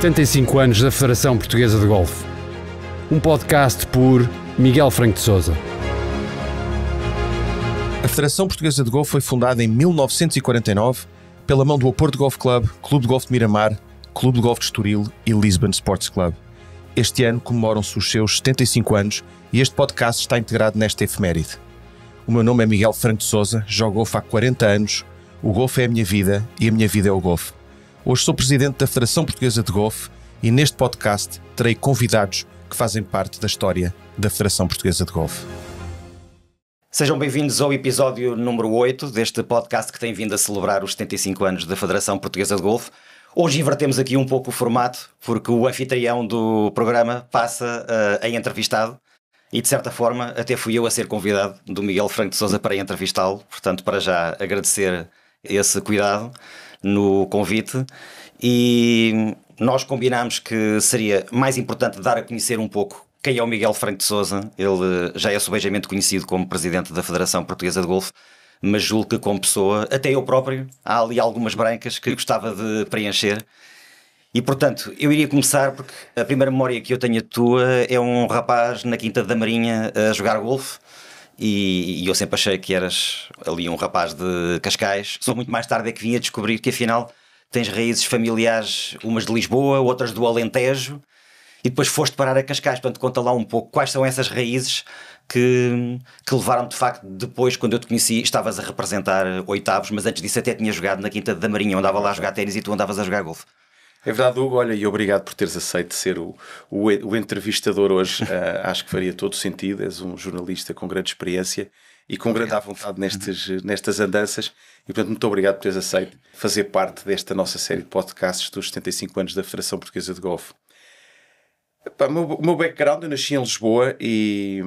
75 anos da Federação Portuguesa de Golfe. Um podcast por Miguel Franco de Souza. A Federação Portuguesa de Golfe foi fundada em 1949 pela mão do Oporto Golf Club, Clube de Golfe de Miramar, Clube de Golfe de Estoril e Lisbon Sports Club. Este ano comemoram-se os seus 75 anos e este podcast está integrado nesta efeméride. O meu nome é Miguel Franco de Souza, jogo golfe há 40 anos, o golfe é a minha vida e a minha vida é o golfe. Hoje sou presidente da Federação Portuguesa de Golfe e neste podcast terei convidados que fazem parte da história da Federação Portuguesa de Golfe. Sejam bem-vindos ao episódio número 8 deste podcast que tem vindo a celebrar os 75 anos da Federação Portuguesa de Golfe. Hoje invertemos aqui um pouco o formato, porque o anfitrião do programa passa uh, a entrevistado e, de certa forma, até fui eu a ser convidado do Miguel Franco de Souza para entrevistá-lo. Portanto, para já agradecer esse cuidado no convite e nós combinámos que seria mais importante dar a conhecer um pouco quem é o Miguel Franco de Souza. Ele eh, já é subejamente conhecido como presidente da Federação Portuguesa de Golfe, mas julgo que como pessoa, até eu próprio, há ali algumas brancas que gostava de preencher. E portanto, eu iria começar porque a primeira memória que eu tenho a tua é um rapaz na Quinta da Marinha eh, a jogar golfe e, e, eu sempre achei que eras ali um rapaz de Cascais. Só muito mais tarde é que vim a descobrir que afinal tens raízes familiares, umas de Lisboa, outras do Alentejo, e depois foste parar a Cascais. Portanto, conta lá um pouco quais são essas raízes que, que levaram de facto depois, quando eu te conheci, estavas a representar oitavos, mas antes disso até tinha jogado na Quinta da Marinha, onde andava lá a jogar ténis e tu andavas a jogar golfe. É verdade, Hugo. Olha, e obrigado por teres aceito ser o, o, o entrevistador hoje. uh, acho que faria todo o sentido. És um jornalista com grande experiência e com grande à vontade nestes, nestas andanças. E, portanto, muito obrigado por teres aceito fazer parte desta nossa série de podcasts dos 75 anos da Federação Portuguesa de Golfe. O meu, meu background, eu nasci em Lisboa e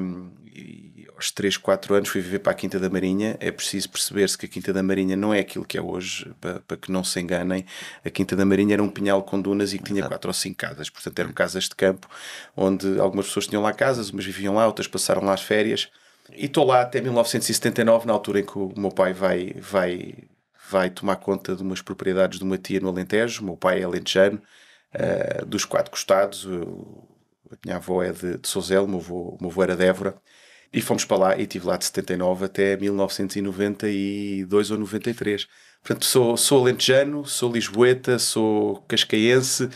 poucos 3, 4 anos fui viver para a Quinta da Marinha, é preciso perceber-se que a Quinta da Marinha não é aquilo que é hoje, para, para, que não se enganem. A Quinta da Marinha era um pinhal com dunas e que tinha quatro ou cinco casas, portanto eram casas de campo, onde algumas pessoas tinham lá casas, umas viviam lá, outras passaram lá as férias. E estou lá até 1979, na altura em que o meu pai vai, vai, vai tomar conta de umas propriedades de uma tia no Alentejo. O meu pai é alentejano, uh, dos quatro costados. Eu, a minha avó é de, de Sozelo, o meu avô, meu avô era de Évora. E fomos para lá e estive lá de 79 até 1992 ou 93. Portanto, sou, sou alentejano, sou lisboeta, sou cascaense,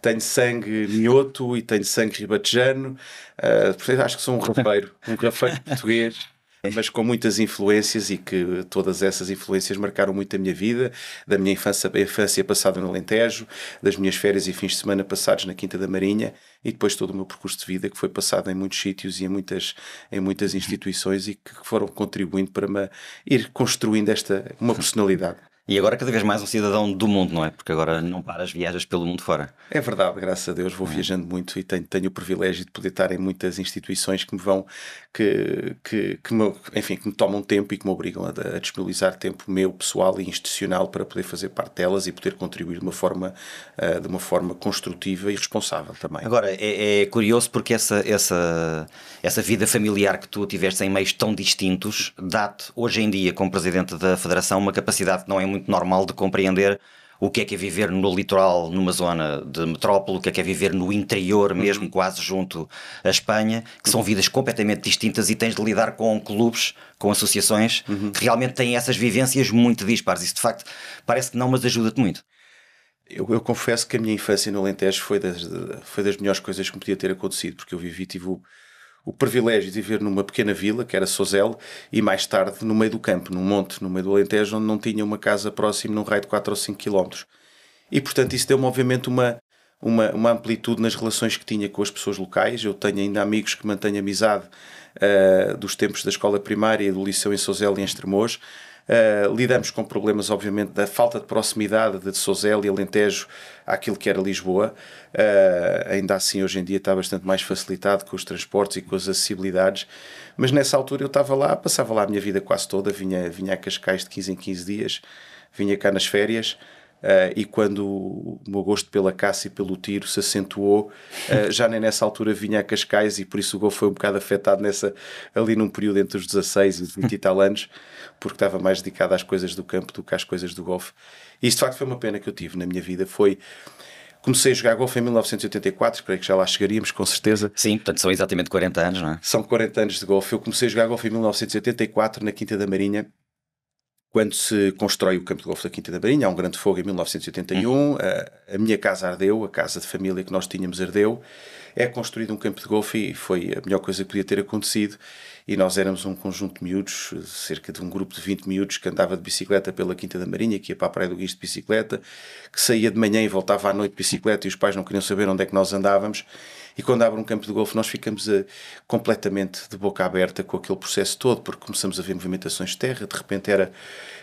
tenho sangue minhoto e tenho sangue ribatejano. Uh, ah, acho que sou um rafeiro, um rafeiro português mas com muitas influências e que todas essas influências marcaram muito a minha vida, da minha infância, infância passada no Alentejo, das minhas férias e fins de semana passados na Quinta da Marinha e depois todo o meu percurso de vida que foi passado em muitos sítios e em muitas, em muitas uhum. instituições e que foram contribuindo para me ir construindo esta uma personalidade. E agora cada vez mais um cidadão do mundo, não é? Porque agora não paras, viajas pelo mundo fora. É verdade, graças a Deus vou é. viajando muito e tenho, tenho o privilégio de poder estar em muitas instituições que me vão, que, que, que me, enfim, que me tomam tempo e que me obrigam a, a, disponibilizar tempo meu, pessoal e institucional para poder fazer parte delas e poder contribuir de uma forma, uh, de uma forma construtiva e responsável também. Agora, é, é, curioso porque essa, essa, essa vida familiar que tu tiveste em meios tão distintos dá-te, hoje em dia, como presidente da Federação, uma capacidade que não é muito normal de compreender o que é que é viver no litoral, numa zona de metrópole, o que é que é viver no interior mesmo, uhum. quase junto à Espanha, que são vidas completamente distintas e tens de lidar com clubes, com associações uhum. que realmente têm essas vivências muito dispares. Isso de facto parece que não, mas ajuda-te muito. Eu, eu, confesso que a minha infância no Alentejo foi das, foi das melhores coisas que me podia ter acontecido, porque eu vivi, tive o privilégio de viver numa pequena vila, que era Sozel, e mais tarde no meio do campo, num monte, no meio do Alentejo, onde não tinha uma casa próxima num raio de 4 ou 5 quilómetros. E, portanto, isso deu-me, obviamente, uma, uma, uma, amplitude nas relações que tinha com as pessoas locais. Eu tenho ainda amigos que mantenho amizade uh, dos tempos da escola primária, e do liceu em Sozel e em Estremoz. Eh, lidamos com problemas, obviamente, da falta de proximidade de Sozelo e Alentejo àquilo que era Lisboa. Uh, ainda assim, hoje em dia está bastante mais facilitado com os transportes e com as acessibilidades. Mas nessa altura eu estava lá, passava lá a minha vida quase toda, vinha, vinha a Cascais de 15 em 15 dias, vinha cá nas férias. Uh, e quando o meu gosto pela caça e pelo tiro se acentuou, uh, já nem nessa altura vinha a Cascais e por isso o gol foi um bocado afetado nessa, ali num período entre os 16 e os 20 e tal anos porque estava mais dedicado às coisas do campo do que às coisas do golfe. E isso de facto foi uma pena que eu tive na minha vida. Foi. Comecei a jogar golfe em 1984, creio que já lá chegaríamos com certeza. Sim, portanto são exatamente 40 anos, não é? São 40 anos de golfe. Eu comecei a jogar golfe em 1984 na Quinta da Marinha, quando se constrói o campo de golfe da Quinta da Marinha. Há um grande fogo em 1981. Uhum. A, a, minha casa ardeu, a casa de família que nós tínhamos ardeu. É construído um campo de golfe e foi a melhor coisa que podia ter acontecido e nós éramos um conjunto de miúdos, cerca de um grupo de 20 miúdos que andava de bicicleta pela Quinta da Marinha, que ia para a Praia do Guiz de bicicleta, que saía de manhã e voltava à noite de bicicleta e os pais não queriam saber onde é que nós andávamos. E quando abre um campo de golfe, nós ficamos a, eh, completamente de boca aberta com aquele processo todo, porque começamos a ver movimentações de terra, de repente era,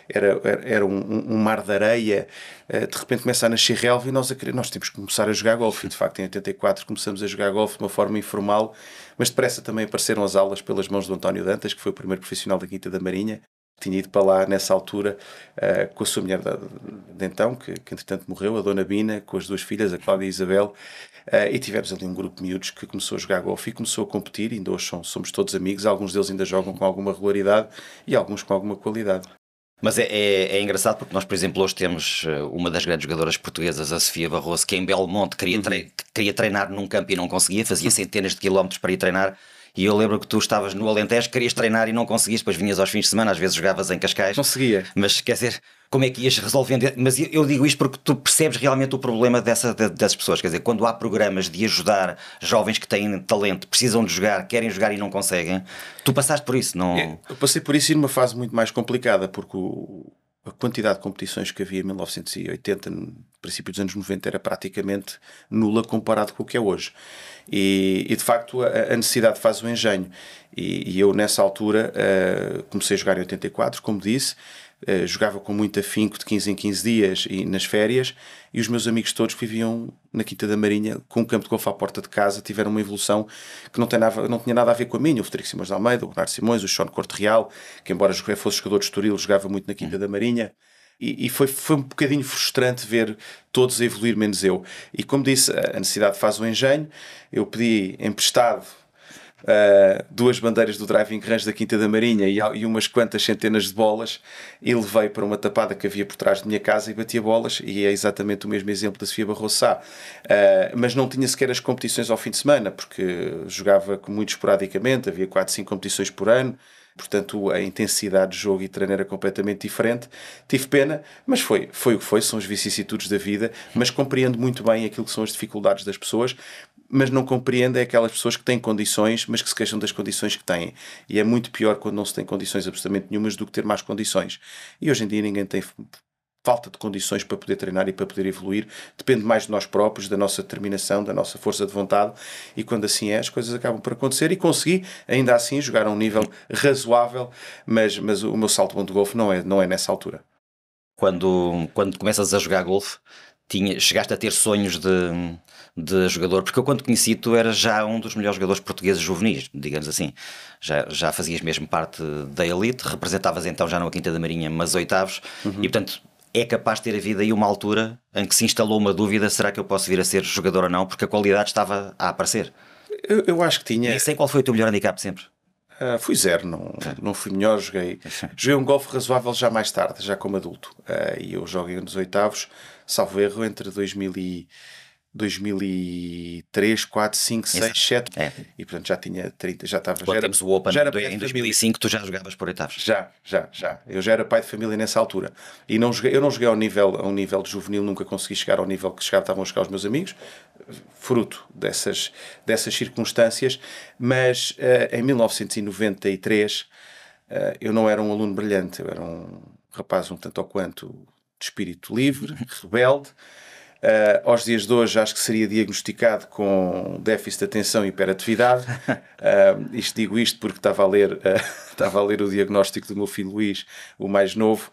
era, era um, um mar de areia, eh, de repente começa a nascer relva e nós a querer, nós temos que começar a jogar golfe. E de facto, em 84, começamos a jogar golfe de uma forma informal mas depressa também apareceram as aulas pelas mãos do António Dantas, que foi o primeiro profissional da Quinta da Marinha, tinha ido para lá nessa altura uh, com a sua mulher de, de então, que, que, entretanto morreu, a Dona Bina, com as duas filhas, a Cláudia e a Isabel, uh, e tivemos ali um grupo de miúdos que começou a jogar golfe e começou a competir, ainda hoje somos todos amigos, alguns deles ainda jogam com alguma regularidade e alguns com alguma qualidade. Mas é, é, é, engraçado porque nós, por exemplo, hoje temos eh, uma das grandes jogadoras portuguesas, a Sofia Barroso, que em Belmonte queria, uhum. tre queria treinar num campo e não conseguia, fazia uhum. centenas de quilómetros para ir treinar e eu lembro que tu estavas no Alentejo, querias treinar e não conseguias depois vinhas aos fins de semana, às vezes jogavas em Cascais. Conseguia. Mas quer dizer, como é que ias resolvendo? Mas eu digo isto porque tu percebes realmente o problema dessa, dessas pessoas. Quer dizer, quando há programas de ajudar jovens que têm talento, precisam de jogar, querem jogar e não conseguem, tu passaste por isso, não? É, eu passei por isso e numa fase muito mais complicada, porque o a quantidade de competições que havia em 1980, no princípio dos anos 90, era praticamente nula comparado com o que é hoje. E, e de facto, a, a, necessidade faz o engenho. E, e eu, nessa altura, uh, comecei a jogar em 84, como disse, eh, jogava com muito afinco de 15 em 15 dias e nas férias, e os meus amigos todos viviam na Quinta da Marinha, com um campo de golfe à porta de casa, tiveram uma evolução que não, tem nada, não tinha nada a ver com a minha. O Frederico Simões de Almeida, o Renato Simões, o Sean Corte Real, que embora fosse jogador de Estoril, jogava muito na Quinta da Marinha. E, e foi, foi um bocadinho frustrante ver todos a evoluir, menos eu. E como disse, a necessidade faz o engenho. Eu pedi emprestado uh, duas bandeiras do driving range da Quinta da Marinha e, e, umas quantas centenas de bolas e levei para uma tapada que havia por trás da minha casa e batia bolas e é exatamente o mesmo exemplo da Sofia Barrossá uh, eh, mas não tinha sequer as competições ao fim de semana porque jogava muito esporadicamente havia 4, 5 competições por ano Portanto, a intensidade de jogo e treino era completamente diferente. Tive pena, mas foi, foi o que foi, são as vicissitudes da vida, mas compreendo muito bem aquilo que são as dificuldades das pessoas mas não compreendem é aquelas pessoas que têm condições, mas que se queixam das condições que têm. E é muito pior quando não se tem condições absolutamente nenhumas do que ter mais condições. E hoje em dia ninguém tem falta de condições para poder treinar e para poder evoluir, depende mais de nós próprios, da nossa determinação, da nossa força de vontade, e quando assim é, as coisas acabam por acontecer e consegui, ainda assim, jogar a um nível razoável, mas, mas o meu salto bom de golfe não é, não é nessa altura. Quando, quando começas a jogar golfe, tinha, chegaste a ter sonhos de, de jogador? Porque eu, quando conheci, tu eras já um dos melhores jogadores portugueses juvenis, digamos assim. Já, já fazias mesmo parte da elite, representavas então já numa a Quinta da Marinha, mas oitavos, uhum. e portanto é capaz de ter havido aí uma altura em que se instalou uma dúvida: será que eu posso vir a ser jogador ou não? Porque a qualidade estava a aparecer. Eu, eu acho que tinha. E sei qual foi o teu melhor handicap sempre? Uh, fui zero, não, não fui melhor, joguei, joguei um golfe razoável já mais tarde, já como adulto. Uh, e eu joguei nos oitavos, salvo erro, entre 2000 e 2003, 4, 5, 6, Exato. 7 é. e portanto já tinha 30, já estava já era, o Open já era em 2005 tu já jogavas por oitavos já, já, já, eu já era pai de família nessa altura e não joguei, eu não joguei ao nível, a um nível de juvenil, nunca consegui chegar ao nível que chegavam, estavam a chegar os meus amigos fruto dessas, dessas circunstâncias mas uh, em 1993 uh, eh, eu não era um aluno brilhante, eu era um rapaz um tanto ou quanto de espírito livre, rebelde. Uh, aos dias de hoje acho que seria diagnosticado com déficit de atenção e hiperatividade. Uh, isto, digo isto porque estava a, ler, uh, estava a ler o diagnóstico do meu filho Luís, o mais novo,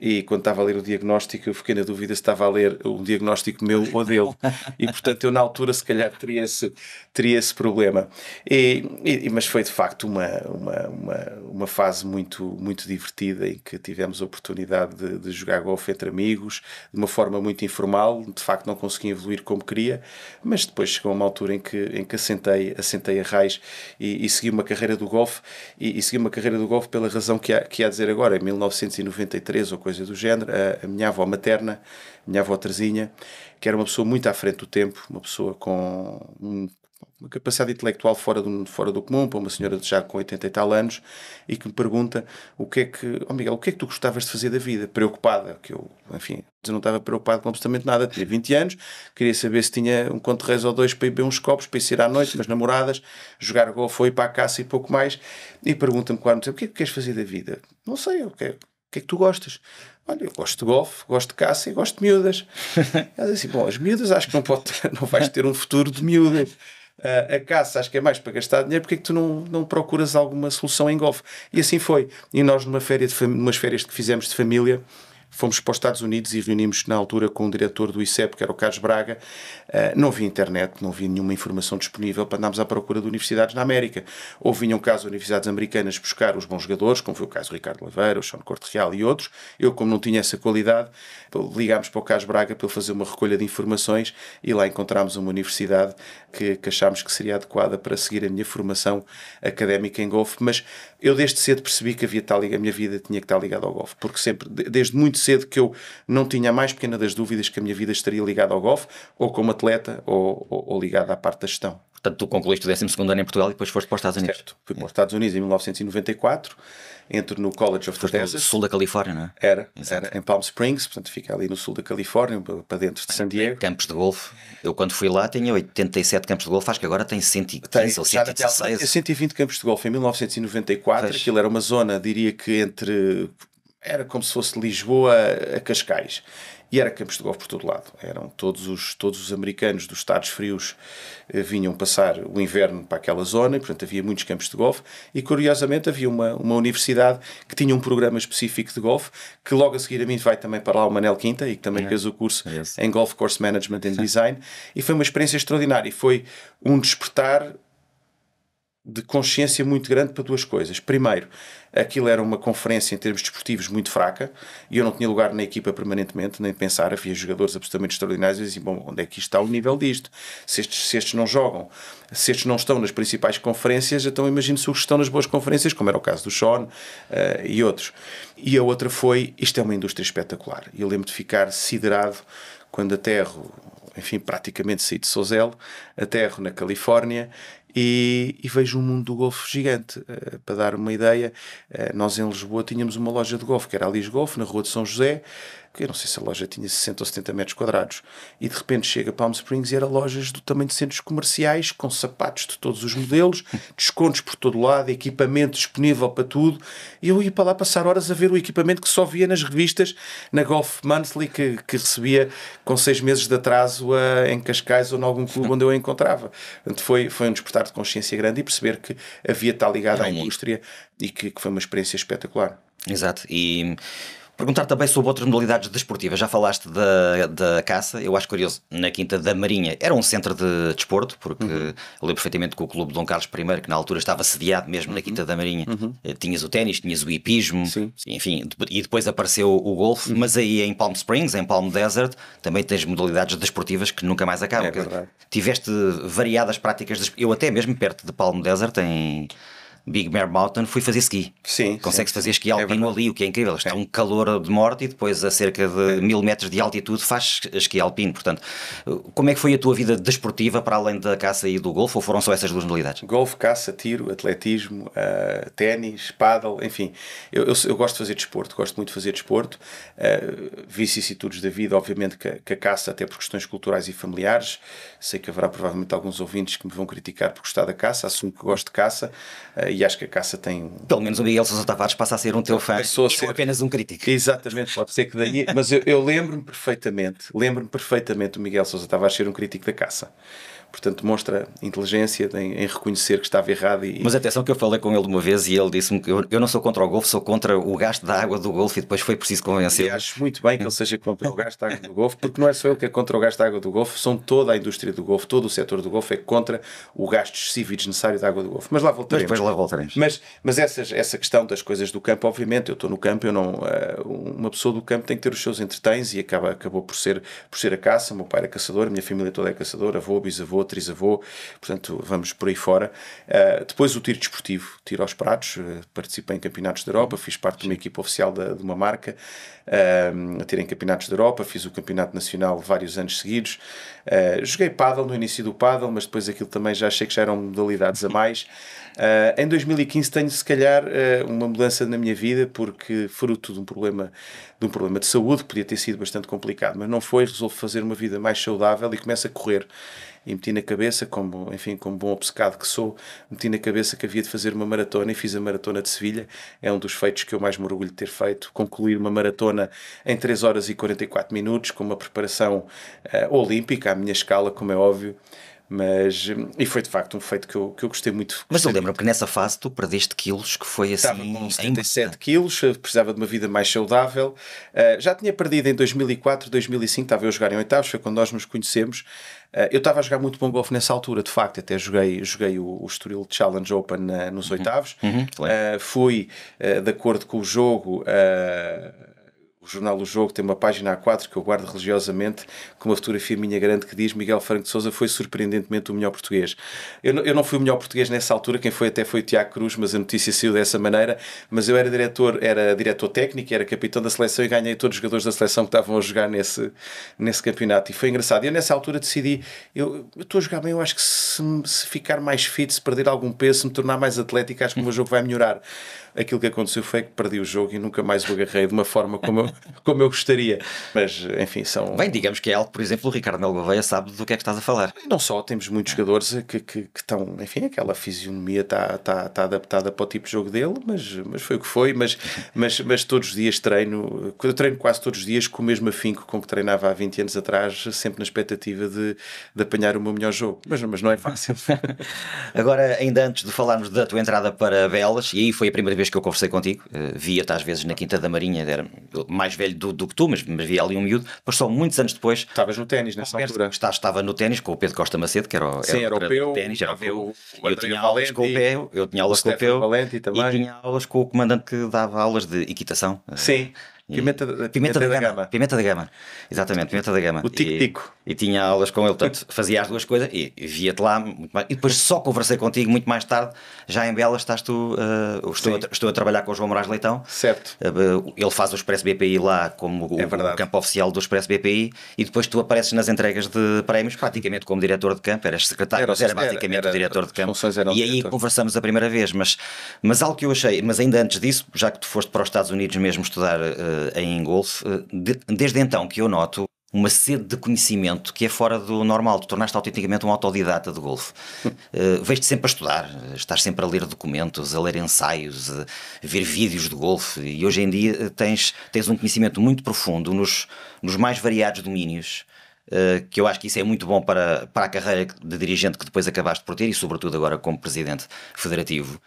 e quando estava a ler o diagnóstico eu fiquei na dúvida se estava a ler um diagnóstico meu ou dele e portanto eu na altura se calhar teria esse, teria esse problema e, e, mas foi de facto uma, uma, uma, uma, fase muito, muito divertida em que tivemos a oportunidade de, de, jogar golfe entre amigos de uma forma muito informal, de facto não consegui evoluir como queria, mas depois chegou uma altura em que, em que assentei, assentei a raiz e, e segui uma carreira do golfe e, e segui uma carreira do golfe pela razão que há, que há a dizer agora, em 1993 ou coisa coisa do género. A, a minha avó materna, a minha avó Terzinha, que era uma pessoa muito à frente do tempo, uma pessoa com um, uma capacidade intelectual fora do, fora do comum, para uma senhora já com 80 e tal anos, e que me pergunta o que é que, oh Miguel, o que é que tu gostavas de fazer da vida? Preocupada, que eu, enfim, não estava preocupado com absolutamente nada, tinha 20 anos, queria saber se tinha um conto reis ou dois para ir beber uns copos, para ir sair à noite, umas namoradas, jogar golfo foi para a caça e pouco mais, e pergunta-me claro, o que é que queres fazer da vida? Não sei, eu quero, que é que tu gostas? Olha, eu gosto de golfe, gosto de caça e gosto de miúdas. Ela disse assim, bom, as miúdas acho que não, pode, não vais ter um futuro de miúdas. Uh, a caça acho que é mais para gastar dinheiro, porque é que tu não, não procuras alguma solução em golfe? E assim foi. E nós, numa férias de, umas férias que fizemos de família, Fomos para os Estados Unidos e reunimos na altura com o diretor do ICEP, que era o Carlos Braga. Uh, não havia internet, não havia nenhuma informação disponível para andarmos à procura de universidades na América. Ou vinham caso universidades americanas buscar os bons jogadores, como foi o caso do Ricardo Oliveira, o Sean Corte Real e outros. Eu, como não tinha essa qualidade, ligámos para o Carlos Braga para ele fazer uma recolha de informações e lá encontrámos uma universidade que, que achámos que seria adequada para seguir a minha formação académica em golfe. Mas eu desde cedo percebi que havia tal, a minha vida tinha que estar ligada ao golfe, porque sempre, desde muito cedo que eu não tinha a mais pequena das dúvidas que a minha vida estaria ligada ao golfe, ou como atleta, ou, ou, ou ligada à parte da gestão. Portanto, tu concluíste o 12 ano em Portugal e depois foste para os Estados Unidos. Certo. Fui para os Estados Unidos em 1994, entro no College of foste the no sul da Califórnia, não é? Era, era, em Palm Springs, portanto fica ali no sul da Califórnia, para dentro de San Diego. Campos de golfe. Eu quando fui lá tinha 87 campos de golfe, acho que agora tem 115 ou 116. 120 campos de golfe em 1994, aquilo era uma zona, diria que entre era como se fosse Lisboa a Cascais. E era campos de golfe por todo lado. Eram todos os, todos os americanos dos Estados Frios eh, vinham passar o inverno para aquela zona, e, portanto havia muitos campos de golfe. E curiosamente havia uma, uma universidade que tinha um programa específico de golfe, que logo a seguir a mim vai também para lá o Manel Quinta, e que também é. fez o curso é em Golf Course Management and Sim. Design. E foi uma experiência extraordinária. E foi um despertar de consciência muito grande para duas coisas. Primeiro, Aquilo era uma conferência em termos desportivos muito fraca e eu não tinha lugar na equipa permanentemente, nem pensar. Havia jogadores absolutamente extraordinários e dizia: bom, onde é que está o nível disto? Se estes, se estes não jogam, se estes não estão nas principais conferências, então imagino-se os que estão nas boas conferências, como era o caso do Sean uh, e outros. E a outra foi: isto é uma indústria espetacular. Eu lembro de ficar siderado quando aterro enfim, praticamente saí de Sozel, aterro na Califórnia e, e, vejo um mundo do golfe gigante. Uh, para dar uma ideia, uh, nós em Lisboa tínhamos uma loja de golfe, que era a Lis Golfe, na Rua de São José, que eu não sei se a loja tinha 60 ou 70 metros quadrados, e de repente chega a Palm Springs e era lojas do tamanho de centros comerciais, com sapatos de todos os modelos, descontos por todo lado, equipamento disponível para tudo, e eu ia para lá passar horas a ver o equipamento que só via nas revistas, na Golf Monthly, que, que recebia com seis meses de atraso a, em Cascais ou em algum clube onde eu a encontrava. Portanto, foi, foi um despertar de consciência grande e perceber que havia tal ligado é à indústria e que, que foi uma experiência espetacular. Exato, e Perguntar também sobre outras modalidades desportivas. Já falaste da, da caça, eu acho curioso. Na Quinta da Marinha era um centro de desporto, porque uhum. eu lembro perfeitamente que o Clube Dom Carlos I, que na altura estava sediado mesmo uhum. na Quinta da Marinha, uhum. Eh, tinhas o ténis, tinhas o hipismo, Sim. enfim, e depois apareceu o golfe. Uhum. Mas aí em Palm Springs, em Palm Desert, também tens modalidades desportivas que nunca mais acabam. É tiveste variadas práticas. De... Eu até mesmo perto de Palm Desert, em Big Bear Mountain, fui fazer ski. Sim. Consegue-se fazer ski alpino é ali, o que é incrível. Está é, é. um calor de morte e depois a cerca de é. mil metros de altitude faz esqui alpino. Portanto, como é que foi a tua vida desportiva para além da caça e do golfe ou foram só essas duas modalidades? Golfe, caça, tiro, atletismo, uh, ténis, paddle, enfim. Eu, eu, eu, gosto de fazer desporto, gosto muito de fazer desporto. Uh, vicissitudes da vida, obviamente que, que a caça, até por questões culturais e familiares. Sei que haverá provavelmente alguns ouvintes que me vão criticar por gostar da caça, assumo que gosto de caça. Uh, e acho que a caça tem. Pelo menos o Miguel Sousa Tavares passa a ser um teu fã, passou ser apenas um crítico. Exatamente, pode ser que daí. mas eu, eu lembro-me perfeitamente, lembro-me perfeitamente do Miguel Sousa Tavares ser um crítico da caça portanto mostra inteligência em, em, reconhecer que estava errado. E... Mas atenção que eu falei com ele uma vez e ele disse-me que eu, eu, não sou contra o golfe, sou contra o gasto da água do golfe e depois foi preciso convencer. E acho muito bem que ele seja contra o gasto da água do golfe, porque não é só ele que é contra o gasto da água do golfe, são toda a indústria do golfe, todo o setor do golfe é contra o gasto excessivo e desnecessário da água do golfe. Mas lá voltaremos. Mas depois lá voltaremos. Mas, mas essa essa questão das coisas do campo, obviamente, eu estou no campo, eu não, eh, uma pessoa do campo tem que ter os seus entretens e acaba, acabou por ser, por ser a caça, o meu pai era caçador, a minha família toda é caçadora, avô, bisavô, avô, trisavô, portanto vamos por aí fora. Uh, depois o tiro desportivo, tiro aos pratos, uh, participei em campeonatos da Europa, fiz parte de uma equipa oficial de uma marca, uh, a tiro em campeonatos da Europa, fiz o campeonato nacional vários anos seguidos, joguei paddle no início do paddle, mas depois aquilo também já achei que já eram modalidades a mais. em 2015 tenho se calhar uma mudança na minha vida porque fruto de um problema de um problema de saúde podia ter sido bastante complicado, mas não foi, resolvo fazer uma vida mais saudável e começo a correr e meti na cabeça, como, enfim, como bom obcecado que sou, meti na cabeça que havia de fazer uma maratona e fiz a maratona de Sevilha. É um dos feitos que eu mais me orgulho de ter feito. Concluir uma maratona em 3 horas e 44 minutos, com uma preparação uh, olímpica, à minha escala, como é óbvio. Mas, e foi de facto um feito que eu, que eu gostei muito. Mas eu lembro-me que nessa fase tu perdeste quilos, que foi assim. Estava com 77 é quilos, eh, precisava de uma vida mais saudável. Uh, já tinha perdido em 2004, 2005, estava eu a jogar em oitavos, foi quando nós nos conhecemos. Uh, eu estava a jogar muito bom golfe nessa altura, de facto, até joguei, joguei o, o Estoril Challenge Open nos uhum. oitavos. Uhum. Uh, fui de acordo com o jogo o jornal O Jogo tem uma página A4 que eu guardo religiosamente, com uma fotografia minha grande que diz Miguel Franco de Souza foi surpreendentemente o melhor português. Eu, eu não fui o melhor português nessa altura, quem foi até foi o Tiago Cruz, mas a notícia saiu dessa maneira. Mas eu era diretor, era diretor técnico, era capitão da seleção e ganhei todos os jogadores da seleção que estavam a jogar nesse, nesse campeonato. E foi engraçado. Eu nessa altura decidi, eu, eu estou a jogar bem, eu acho que se, se ficar mais fit, se perder algum peso, se me tornar mais atlético, acho que o meu jogo vai melhorar aquilo que aconteceu foi que perdi o jogo e nunca mais o agarrei de uma forma como eu, como eu gostaria. Mas, enfim, são. Bem, digamos que é algo, por exemplo, o Ricardo Melo Gouveia sabe do que é que estás a falar. E não só, temos muitos é. jogadores que, que, que, estão, enfim, aquela fisionomia está, está, está adaptada para o tipo de jogo dele, mas, mas foi o que foi. Mas, mas, mas todos os dias treino, eu treino quase todos os dias com o mesmo afinco com que treinava há 20 anos atrás, sempre na expectativa de, de apanhar o meu melhor jogo. Mas, mas não é fácil. Agora, ainda antes de falarmos da tua entrada para Belas, e aí foi a primeira vez que eu conversei contigo, eh, via-te às vezes na Quinta da Marinha, era mais velho do, do que tu, mas, mas via ali um miúdo. Depois, só muitos anos depois. Estavas no ténis nessa altura. estava no ténis com o Pedro Costa Macedo, que era o, Sim, era, era o ténis, era Eu tinha aulas com o Peu, eu tinha aulas com o Peu. E tinha aulas com o comandante que dava aulas de equitação. Eh, Sim. Uh, Pimenta, da, pimenta, pimenta da, da, gama. Pimenta da gama. Exatamente, pimenta da gama. O tico-tico. E, e, tinha aulas com ele, portanto, fazia as duas coisas e, e via-te lá. E depois só conversei contigo muito mais tarde, já em Belas, estás tu. Uh, estou, a, estou, a, trabalhar com o João Moraes Leitão. Certo. Uh, ele faz o Expresso BPI lá como é o, campo oficial do Expresso BPI e depois tu apareces nas entregas de prémios praticamente como diretor de campo. Eras secretário, era, era era, era, o diretor de campo. E aí diretor. conversamos a primeira vez, mas, mas algo que eu achei, mas ainda antes disso, já que tu foste para os Estados Unidos mesmo estudar. Uh, eh, em Ingolf, eh, de, desde então que eu noto uma sede de conhecimento que é fora do normal. Tu tornaste autenticamente um autodidata de golfe. uh, eh, Vês-te sempre a estudar, estás sempre a ler documentos, a ler ensaios, a ver vídeos de golfe e hoje em dia tens, tens um conhecimento muito profundo nos, nos mais variados domínios. Uh, que eu acho que isso é muito bom para, para a carreira de dirigente que depois acabaste por ter e, sobretudo, agora como presidente federativo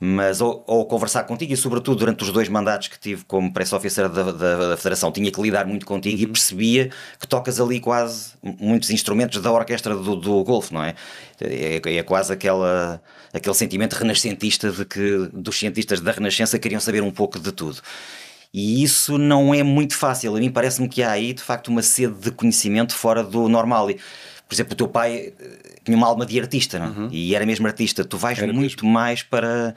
mas ao, conversar contigo e sobretudo durante os dois mandatos que tive como press officer da, da, da, Federação, tinha que lidar muito contigo e uhum. percebia que tocas ali quase muitos instrumentos da orquestra do, do golfe, não é? é? É, quase aquela, aquele sentimento renascentista de que dos cientistas da Renascença queriam saber um pouco de tudo. E isso não é muito fácil. A mim parece-me que há aí, de facto, uma sede de conhecimento fora do normal. E, por exemplo, o teu pai eh, tinha uma alma de artista, não? É? Uhum. e era mesmo artista, tu vais era muito mesmo. mais para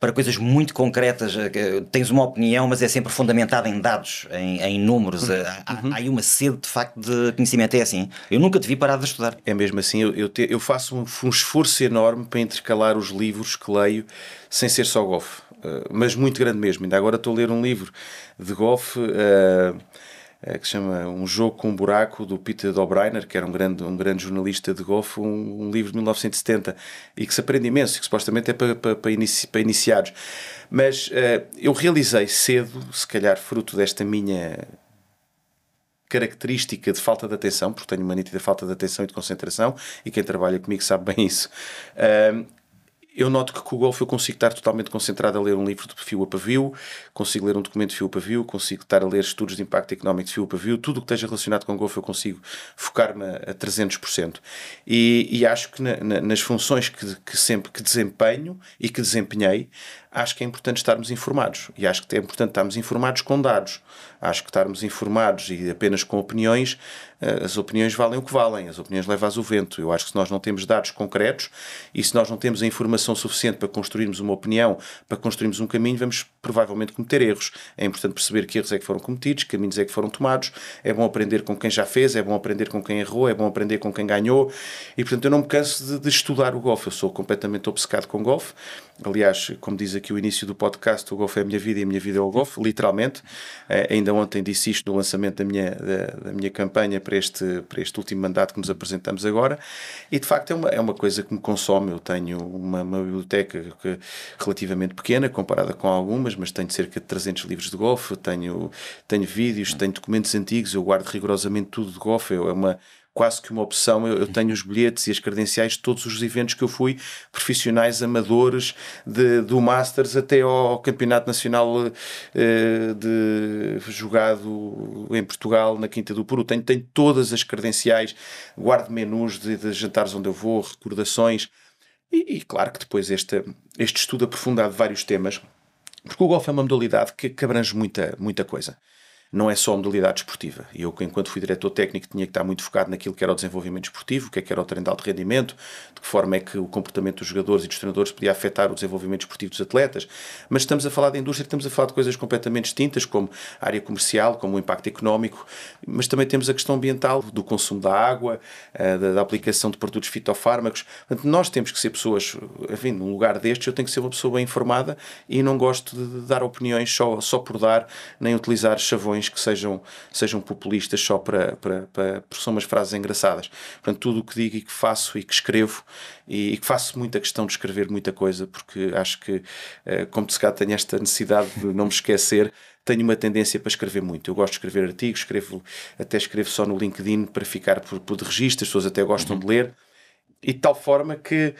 para coisas muito concretas. Eh, tens uma opinião, mas é sempre fundamentada em dados, em, em números. Uhum. Eh, há, uhum. há, aí uma sede, de facto, de conhecimento. É assim. Eu nunca te vi parar de estudar. É mesmo assim. Eu, eu, te, eu faço um, um, esforço enorme para intercalar os livros que leio sem ser só golfe. Uh, mas muito grande mesmo. Ainda agora estou a ler um livro de golfe. Uh, é, que se chama Um Jogo com um Buraco, do Peter Dobreiner, que era um grande, um grande jornalista de golfe, um, um livro de 1970, e que se aprende imenso, e que supostamente é para, para, para, inici, para iniciados. Mas uh, eu realizei cedo, se calhar fruto desta minha característica de falta de atenção, porque tenho uma nítida falta de atenção e de concentração, e quem trabalha comigo sabe bem isso. Uh, eu noto que com o golfe eu consigo estar totalmente concentrado a ler um livro de perfil a pavio, consigo ler um documento de fio para fio, consigo estar a ler estudos de impacto económico de fio para fio, tudo o que esteja relacionado com Golf eu consigo focar-me a 300%. E, e acho que na, na, nas funções que, que sempre que desempenho e que desempenhei, acho que é importante estarmos informados e acho que é importante estarmos informados com dados. Acho que estarmos informados e apenas com opiniões, eh, as opiniões valem o que valem, as opiniões levam as o vento. Eu acho que se nós não temos dados concretos e se nós não temos a informação suficiente para construirmos uma opinião, para construirmos um caminho, vamos provavelmente cometer erros. É importante perceber que erros é que foram cometidos, que caminhos é que foram tomados, é bom aprender com quem já fez, é bom aprender com quem errou, é bom aprender com quem ganhou. E portanto eu não me canso de, de estudar o golfe, eu sou completamente obcecado com golfe. Aliás, como diz aqui o início do podcast, o golfe é a minha vida e a minha vida é o golfe, literalmente. Uh, ainda ontem disse isto no lançamento da minha, da, da, minha campanha para este, para este último mandato que nos apresentamos agora. E de facto é uma, é uma coisa que me consome. Eu tenho uma, uma biblioteca que, relativamente pequena comparada com algumas, mas tenho cerca cerca de 300 livros de golfe, tenho, tenho vídeos, tenho documentos antigos, eu guardo rigorosamente tudo de golfe, é uma quase que uma opção. Eu, eu, tenho os bilhetes e as credenciais de todos os eventos que eu fui, profissionais, amadores, de, do Masters até ao Campeonato Nacional eh, de jogado em Portugal, na Quinta do Puro. Tenho, tenho todas as credenciais, guardo menus de, de jantares onde eu vou, recordações. E, e, claro que depois este, este estudo aprofundado de vários temas porque o golfe é uma modalidade que, que abrange muita, muita coisa não é só a modalidade esportiva. eu, enquanto fui diretor técnico, tinha que estar muito focado naquilo que era o desenvolvimento esportivo, o que, é que era o treino de alto rendimento, de que forma é que o comportamento dos jogadores e dos treinadores podia afetar o desenvolvimento esportivo dos atletas. Mas estamos a falar da indústria, estamos a falar de coisas completamente distintas, como a área comercial, como o impacto económico, mas também temos a questão ambiental, do consumo da água, eh, da, da aplicação de produtos fitofármacos. Portanto, nós temos que ser pessoas, enfim, num lugar destes, eu tenho que ser uma pessoa bem informada e não gosto de dar opiniões só, só por dar, nem utilizar chavões que sejam, sejam populistas só para, para, para. porque são umas frases engraçadas. Portanto, tudo o que digo e que faço e que escrevo e, e que faço muita questão de escrever muita coisa, porque acho que, eh, como se cá tenho esta necessidade de não me esquecer tenho uma tendência para escrever muito. Eu gosto de escrever artigos, escrevo, até escrevo só no LinkedIn para ficar por, por de registro, as pessoas até gostam uhum. de ler, e de tal forma que,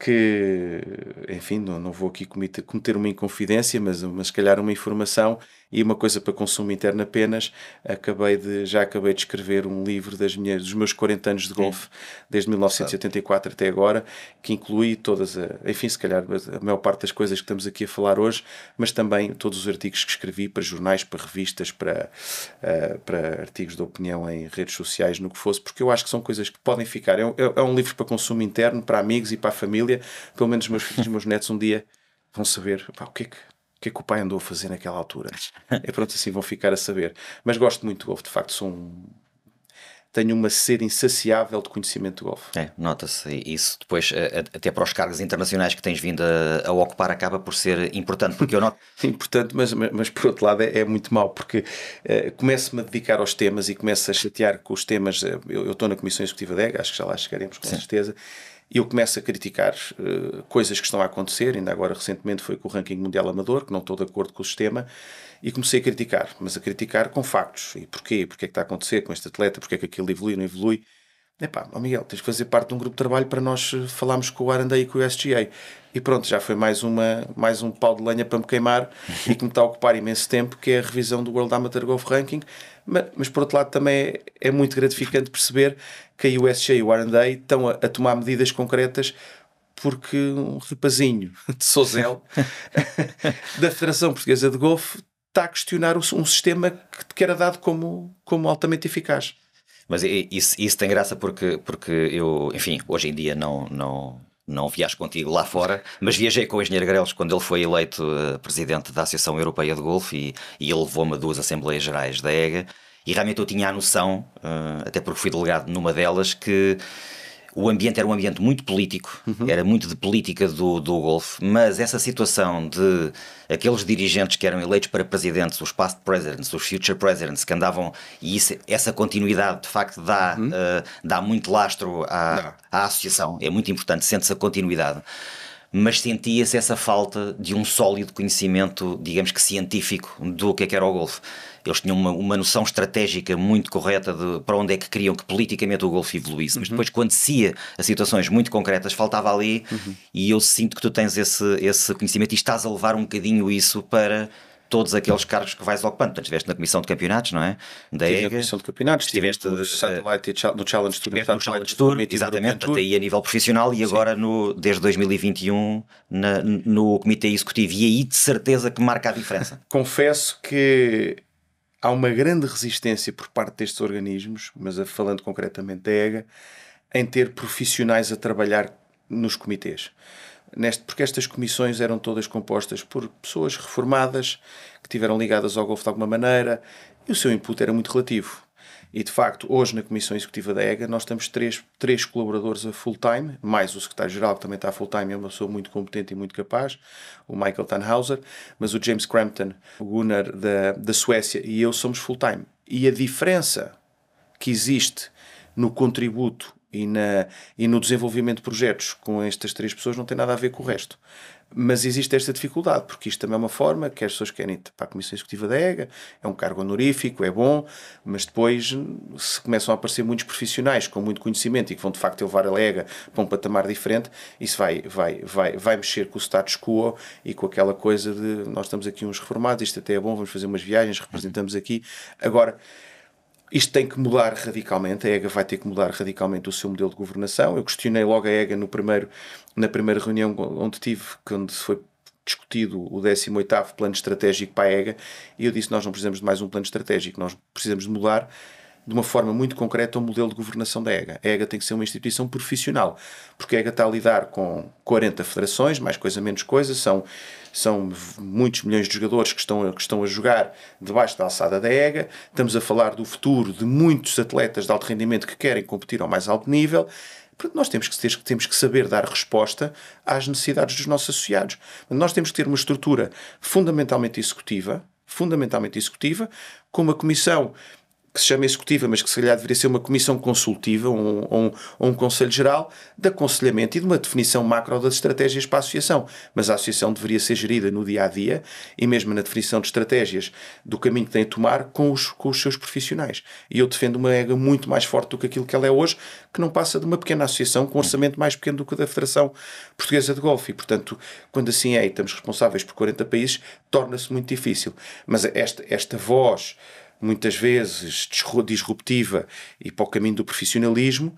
que enfim, não, não vou aqui cometer, cometer uma inconfidência, mas, mas se calhar uma informação e uma coisa para consumo interno apenas, acabei de, já acabei de escrever um livro das minhas, dos meus 40 anos de golfe, desde 1984 Sabe. até agora, que inclui todas, a, enfim, se calhar a maior parte das coisas que estamos aqui a falar hoje, mas também todos os artigos que escrevi para jornais, para revistas, para, uh, para artigos de opinião em redes sociais, no que fosse, porque eu acho que são coisas que podem ficar. É um, é, é um livro para consumo interno, para amigos e para a família. Pelo menos os meus filhos e meus netos um dia vão saber pá, o que é que que é que o pai andou a fazer naquela altura? é pronto, assim vão ficar a saber. Mas gosto muito do golfe, de facto, sou um... Tenho uma sede insaciável de conhecimento do golfe. É, nota-se isso depois, eh, eh, até para os cargos internacionais que tens vindo a, a ocupar, acaba por ser importante, porque eu noto. importante, mas, mas por outro lado é, é muito mau, porque uh, começo-me a dedicar aos temas e começo a chatear com os temas. eu, eu estou na Comissão Executiva DEG, acho que já lá chegaremos com Sim. certeza e eu começo a criticar uh, coisas que estão a acontecer. Ainda agora, recentemente, foi com o ranking mundial amador, que não estou de acordo com o sistema, e comecei a criticar, mas a criticar com factos. E porquê? Porquê é que está a acontecer com este atleta? Porquê é que aquilo evolui, ou não evolui? epá, oh Miguel, tens que fazer parte de um grupo de trabalho para nós eh, falarmos com o Aranda e com o SGA. E pronto, já foi mais, uma, mais um pau de lenha para me queimar e que me está a ocupar imenso tempo, que é a revisão do World Amateur Golf Ranking. Mas, mas por outro lado, também é, é, muito gratificante perceber que a USGA e o RA estão a, a tomar medidas concretas porque um rapazinho de Sozel da Federação Portuguesa de Golfe está a questionar um, sistema que, que era dado como, como altamente eficaz. Mas isso, isso tem graça porque, porque eu, enfim, hoje em dia não, não, não viajo contigo lá fora, mas viajei com o engenheiro Grelos quando ele foi eleito eh, presidente da Associação Europeia de Golfe e, e ele levou-me a duas Assembleias Gerais da EGA e realmente eu tinha a noção, eh, até porque fui delegado numa delas, que o ambiente era um ambiente muito político, uhum. era muito de política do, do Golfo, mas essa situação de aqueles dirigentes que eram eleitos para presidentes, os past presidents, os future presidents, que andavam, e isso, essa continuidade de facto dá, uhum. uh, dá muito lastro à, à associação, é muito importante, sente-se a continuidade mas sentia-se essa falta de um sólido conhecimento, digamos que científico, do que é que era o Golfo. Eles tinham uma, uma noção estratégica muito correta de para onde é que queriam que politicamente o Golfo evoluísse, mas uhum. depois, quando se a situações muito concretas, faltava ali, uhum. e eu sinto que tu tens esse, esse conhecimento e estás a levar um bocadinho isso para todos aqueles cargos que vais ocupando. Portanto, estiveste na Comissão de Campeonatos, não é? Da EGA. na Comissão de Campeonatos, estiveste no, satellite, no Challenge Tour. Estiveste no Challenge Tour, exatamente, até aí a nível profissional e agora no, desde 2021 na, no Comitê Executivo. E aí de certeza que marca a diferença. Confesso que há uma grande resistência por parte destes organismos, mas falando concretamente da EGA, em ter profissionais a trabalhar nos comitês neste, porque estas comissões eram todas compostas por pessoas reformadas que tiveram ligadas ao Golfo de alguma maneira e o seu input era muito relativo. E de facto, hoje na Comissão Executiva da EGA, nós temos três, três colaboradores a full-time, mais o secretário-geral, que também está a full-time, é uma pessoa muito competente e muito capaz, o Michael Tannhauser, mas o James Crampton, o Gunnar da, da Suécia e eu somos full-time. E a diferença que existe no contributo e, na, e no desenvolvimento de projetos com estas três pessoas não tem nada a ver com o resto. Mas existe esta dificuldade, porque isto também é uma forma que as pessoas querem ir para a Comissão Executiva da EGA, é um cargo honorífico, é bom, mas depois se começam a aparecer muitos profissionais com muito conhecimento e que vão de facto levar a EGA para um patamar diferente, isso vai, vai, vai, vai mexer com o status quo e com aquela coisa de nós estamos aqui uns reformados, isto até é bom, vamos fazer umas viagens, representamos aqui. Agora, isto tem que mudar radicalmente, a EGA vai ter que mudar radicalmente o seu modelo de governação. Eu questionei logo a EGA no primeiro, na primeira reunião onde tive, quando se foi discutido o 18º plano estratégico para a EGA, e eu disse: Nós não precisamos de mais um plano estratégico, nós precisamos de mudar de uma forma muito concreta o modelo de governação da EGA. A EGA tem que ser uma instituição profissional, porque a EGA está a lidar com 40 federações, mais coisa menos coisa, são, são muitos milhões de jogadores que estão, a, que estão a jogar debaixo da alçada da EGA, estamos a falar do futuro de muitos atletas de alto rendimento que querem competir ao mais alto nível, nós temos que, ter, temos que saber dar resposta às necessidades dos nossos associados. Nós temos que ter uma estrutura fundamentalmente executiva, fundamentalmente executiva, com uma comissão que se chama executiva, mas que se calhar deveria ser uma comissão consultiva ou um, um, um conselho geral de aconselhamento e de uma definição macro das estratégias para a associação. Mas a associação deveria ser gerida no dia a dia e mesmo na definição de estratégias do caminho que tem a tomar com os, com os seus profissionais. E eu defendo uma EGA muito mais forte do que aquilo que ela é hoje, que não passa de uma pequena associação com um orçamento mais pequeno do que o da Federação Portuguesa de Golfe. E, portanto, quando assim é e estamos responsáveis por 40 países, torna-se muito difícil. Mas esta, esta voz muitas vezes disruptiva e para o caminho do profissionalismo.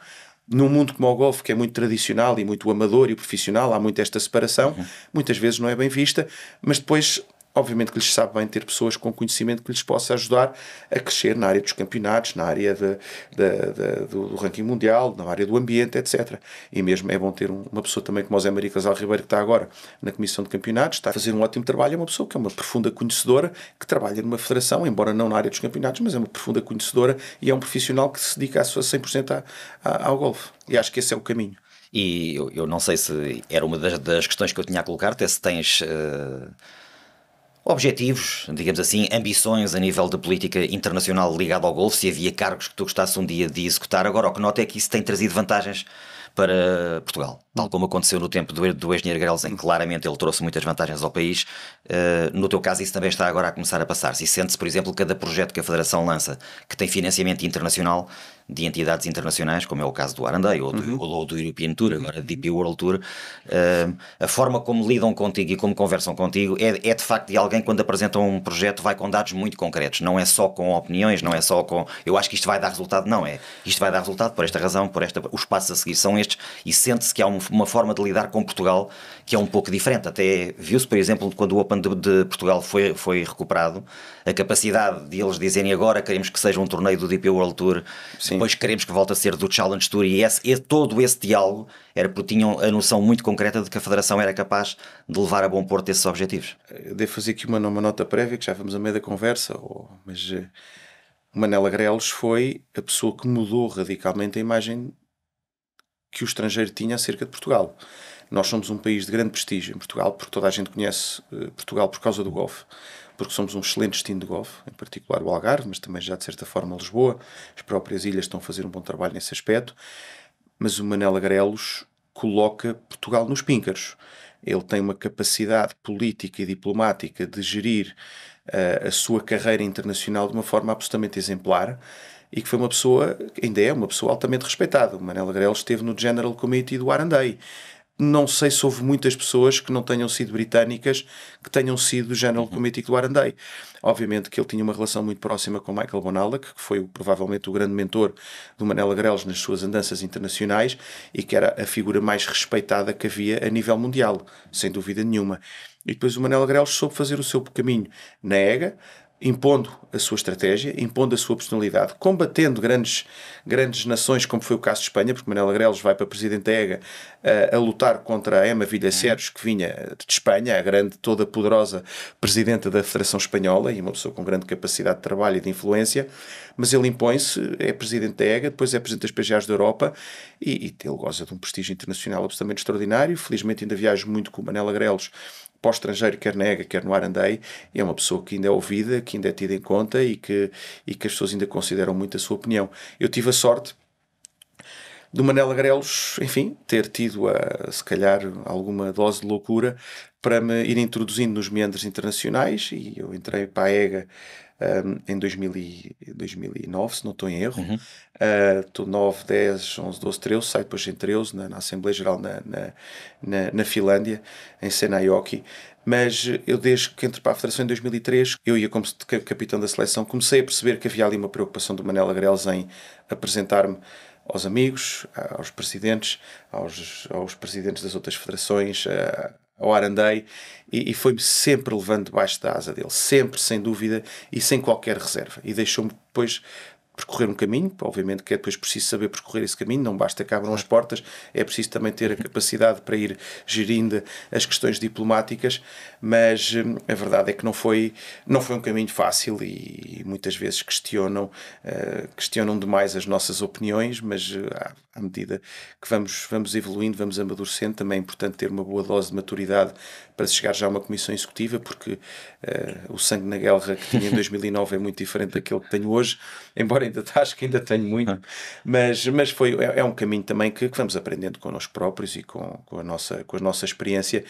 Num mundo como o golfe, que é muito tradicional e muito amador e profissional, há muito esta separação, uhum. muitas vezes não é bem vista, mas depois Obviamente que lhes sabe bem ter pessoas com conhecimento que lhes possa ajudar a crescer na área dos campeonatos, na área de, de, de, do, do, ranking mundial, na área do ambiente, etc. E mesmo é bom ter um, uma pessoa também como o José Maria Casal Ribeiro, que está agora na Comissão de Campeonatos, está a fazer um ótimo trabalho. É uma pessoa que é uma profunda conhecedora, que trabalha numa federação, embora não na área dos campeonatos, mas é uma profunda conhecedora e é um profissional que se dedica a sua 100% a, a, ao golfe. E acho que esse é o caminho. E eu, eu não sei se era uma das, das questões que eu tinha a colocar até se tens. Uh objetivos, digamos assim, ambições a nível da política internacional ligada ao Golfo, se havia cargos que tu gostasse um dia de executar. Agora, o que nota é que isso tem trazido vantagens para Portugal, tal como aconteceu no tempo do, er-, do engenheiro Grelsen, claramente ele trouxe muitas vantagens ao país. Uh, no teu caso, isso também está agora a começar a passar-se. E sente-se, por exemplo, cada projeto que a Federação lança, que tem financiamento internacional, de entidades internacionais, como é o caso do Arandei ou do, uhum. ou do European Tour, uhum. agora DP World Tour, uh, a forma como lidam contigo e como conversam contigo é, é, de facto de alguém quando apresenta um projeto vai com dados muito concretos, não é só com opiniões, não é só com eu acho que isto vai dar resultado, não é. Isto vai dar resultado por esta razão, por esta, os passos a seguir são estes e sente-se que há uma forma de lidar com Portugal que é um pouco diferente. Até viu-se, por exemplo, quando o Open de, de, Portugal foi, foi recuperado, a capacidade de eles dizerem agora queremos que seja um torneio do DP World Tour, Sim. depois queremos que volte a ser do Challenge Tour, e, esse, e todo esse diálogo era porque tinham a noção muito concreta de que a Federação era capaz de levar a bom porto esses objetivos. devo fazer aqui uma, uma nota prévia, que já vamos a meio da conversa, oh, mas uh, Manela Grelos foi a pessoa que mudou radicalmente a imagem que o estrangeiro tinha acerca de Portugal. Nós somos um país de grande prestígio em Portugal, porque toda a gente conhece eh, Portugal por causa do golfe, porque somos um excelente destino de golfe, em particular o Algarve, mas também já de certa forma Lisboa, as próprias ilhas estão a fazer um bom trabalho nesse aspecto, mas o Manela Grelos coloca Portugal nos píncaros. Ele tem uma capacidade política e diplomática de gerir uh, a sua carreira internacional de uma forma absolutamente exemplar e que foi uma pessoa, ainda é, uma pessoa altamente respeitada. O Manela esteve no General Committee do Arandei não sei se houve muitas pessoas que não tenham sido britânicas que tenham sido General uhum. Committee do Arandei. Obviamente que ele tinha uma relação muito próxima com Michael Bonalek, que foi provavelmente o grande mentor do Manela Greles nas suas andanças internacionais e que era a figura mais respeitada que havia a nível mundial, sem dúvida nenhuma. E depois o Manela Greles soube fazer o seu caminho na EGA, impondo a sua estratégia, impondo a sua personalidade, combatendo grandes, grandes nações, como foi o caso de Espanha, porque Manuela Grelos vai para a Presidente da EGA a, eh, a, lutar contra a Emma Villaceros, que vinha de Espanha, a grande, toda poderosa Presidenta da Federação Espanhola e uma pessoa com grande capacidade de trabalho e de influência, mas ele impõe-se, é Presidente da EGA, depois é Presidente das PGAs da Europa e, e ele goza de um prestígio internacional absolutamente extraordinário. Felizmente ainda viajo muito com Manuela Grelos para o estrangeiro, quer na EGA, quer no Arandei, é uma pessoa que ainda é ouvida, que ainda é tida em conta e que, e que as pessoas ainda consideram muito a sua opinião. Eu tive a sorte do Manel Agrelos, enfim, ter tido, a, ah, se calhar, alguma dose de loucura para me ir introduzindo nos meandros internacionais e eu entrei para a EGA um, em 2000 2009, se não estou em erro. Uhum. Uh, estou 9, 10, 11, 12, 13, saio depois em 13, na, na Assembleia Geral na, na, na, na Finlândia, em Senaioki. Mas eu, desde que entrei para a Federação em 2003, eu ia como capitão da seleção, comecei a perceber que havia ali uma preocupação do Manela Greles em apresentar-me aos amigos, aos presidentes, aos, aos presidentes das outras federações, ao Arandei e, e foi-me sempre levando debaixo da asa dele, sempre, sem dúvida e sem qualquer reserva. E deixou-me depois percorrer um caminho, obviamente que é depois preciso saber percorrer esse caminho, não basta que abram as portas, é preciso também ter a capacidade para ir gerindo as questões diplomáticas, mas hum, a verdade é que não foi, não foi um caminho fácil e, e muitas vezes questionam, uh, questionam demais as nossas opiniões, mas uh, à medida que vamos, vamos evoluindo, vamos amadurecendo, também é importante ter uma boa dose de maturidade para se chegar já a uma comissão executiva, porque uh, o sangue na guerra que tinha em 2009 é muito diferente daquele que tenho hoje, embora ainda tá, acho que ainda tenho muito, ah. mas, mas foi, é, é um caminho também que, que, vamos aprendendo connosco próprios e com, com, a nossa, com a nossa experiência.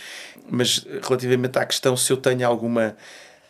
Mas relativamente à questão se eu tenho alguma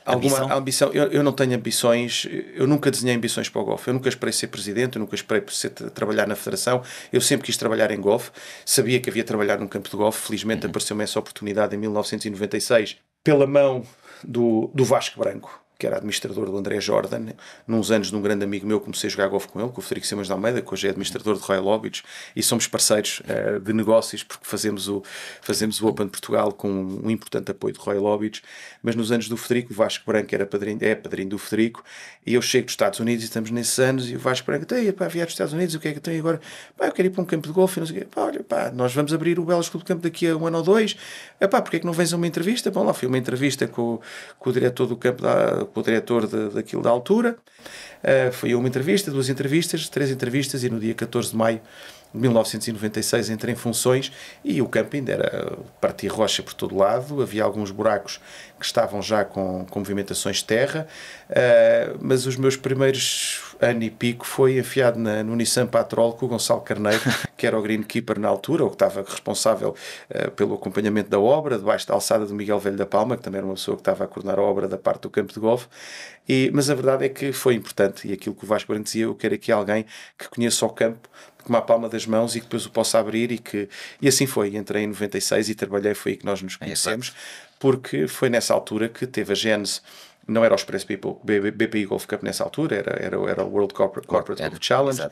Alguma ambição? ambição eu, eu, não tenho ambições, eu nunca desenhei ambições para o golfe. Eu nunca esperei ser presidente, eu nunca esperei ser, trabalhar na federação. Eu sempre quis trabalhar em golfe. Sabia que havia de trabalhar num campo de golfe. Felizmente uhum. apareceu-me essa oportunidade em 1996, pela mão do, do Vasco Branco que era administrador do André Jordan, nos anos de um grande amigo meu, comecei a jogar golfe com ele, com o Frederico Simões de Almeida, que hoje é administrador de Royal Lobbies, e somos parceiros uh, de negócios porque fazemos o, fazemos o Open de Portugal com um importante apoio de Royal Lobbies mas nos anos do Federico, o Vasco Branco era padrinho, é padrinho do Federico, e eu chego dos Estados Unidos e estamos nesses anos, e o Vasco Branco, tem então, pá, vier dos Estados Unidos, o que é que tem agora? Pá, eu quero ir para um campo de golfe, não sei o quê. Pá, olha, pá, nós vamos abrir o Belas Clube de Campo daqui a um ano ou dois, é pá, porque é que não vens a uma entrevista? Bom, lá fui uma entrevista com, com o diretor do campo, da, com o diretor de, daquilo da altura, uh, eh, foi uma entrevista, duas entrevistas, três entrevistas, e no dia 14 de maio 1996 entra em funções e o campo ainda era partir rocha por todo lado, havia alguns buracos que estavam já com, com movimentações de terra, uh, mas os meus primeiros ano e pico foi enfiado na, no Nissan Patrol com o Gonçalo Carneiro, que era o greenkeeper na altura, ou que estava responsável uh, pelo acompanhamento da obra, debaixo da alçada do Miguel Velho da Palma, que também era uma pessoa que estava a coordenar a obra da parte do campo de golfe, e, mas a verdade é que foi importante, e aquilo que o Vasco Branco dizia, eu quero aqui alguém que conheça o campo, com a palma das mãos e que depois o possa abrir e que e assim foi, entrei em 96 e trabalhei, foi aí que nós nos conhecemos, é, porque foi nessa altura que teve a gênese não era o Express People, BPI Golf Cup nessa altura, era, era, era o World Corporate, Corporate era, Challenge, uh,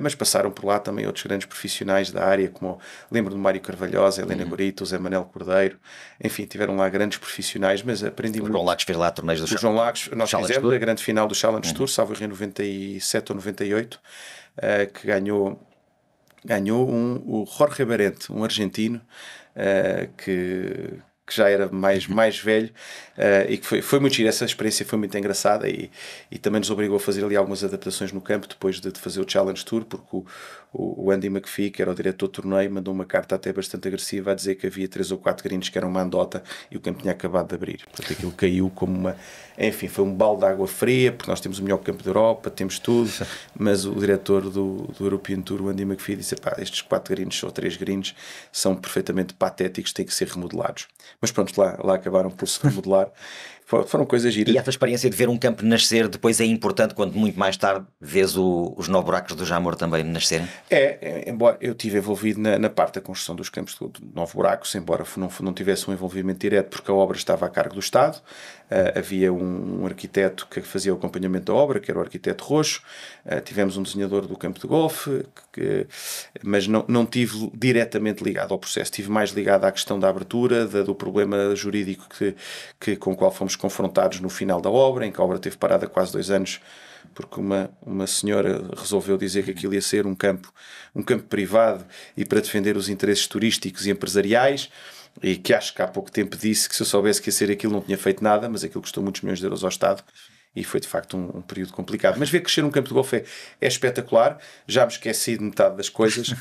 mas passaram por lá também outros grandes profissionais da área, como lembro do Mário Carvalhosa, Helena uhum. Gorito, Zé Manel Cordeiro, enfim, tiveram lá grandes profissionais, mas aprendi o muito. João Lagos fez lá torneios do o João Lagos, nós Challenge fizemos Tour. a grande final do Challenge uhum. Tour, salvo em 97 ou 98, uh, que ganhou, ganhou um, o Jorge Berente, um argentino, uh, que, que já era mais, mais velho uh, e que foi, foi muito giro. Essa experiência foi muito engraçada e, e também nos obrigou a fazer ali algumas adaptações no campo depois de, de fazer o Challenge Tour, porque o, o Andy McPhee, que era o diretor do torneio, mandou uma carta até bastante agressiva a dizer que havia três ou quatro greens que eram uma andota e o campo tinha acabado de abrir. Portanto, aquilo caiu como uma. Enfim, foi um balde de água fria, porque nós temos o melhor campo da Europa, temos tudo, mas o diretor do, do European Tour, o Andy McPhee, disse: pá, estes quatro greens ou três greens são perfeitamente patéticos, têm que ser remodelados. Mas pronto, lá, lá acabaram por se remodelar. Foram coisas giras. E a tua experiência de ver um campo nascer depois é importante quando muito mais tarde vês o, os novos buracos do Jamor também nascerem? É, é embora eu tive envolvido na, na, parte da construção dos campos de novos buracos, embora não, não tivesse um envolvimento direto porque a obra estava a cargo do Estado, ah, havia um, um, arquiteto que fazia o acompanhamento da obra, que era o arquiteto Roxo. Uh, tivemos um desenhador do campo de golfe, que, mas não, não tive diretamente ligado ao processo. Tive mais ligado à questão da abertura, da, do problema jurídico que, que, com o qual fomos confrontados no final da obra, em que a obra teve parada quase dois anos porque uma, uma senhora resolveu dizer que aquilo ia ser um campo, um campo privado e para defender os interesses turísticos e empresariais e que acho que há pouco tempo disse que se eu soubesse que ia ser aquilo não tinha feito nada, mas aquilo custou muitos milhões de euros ao Estado e foi de facto um, um, período complicado. Mas ver crescer um campo de golfe é, é espetacular. Já me esqueci de metade das coisas, uh,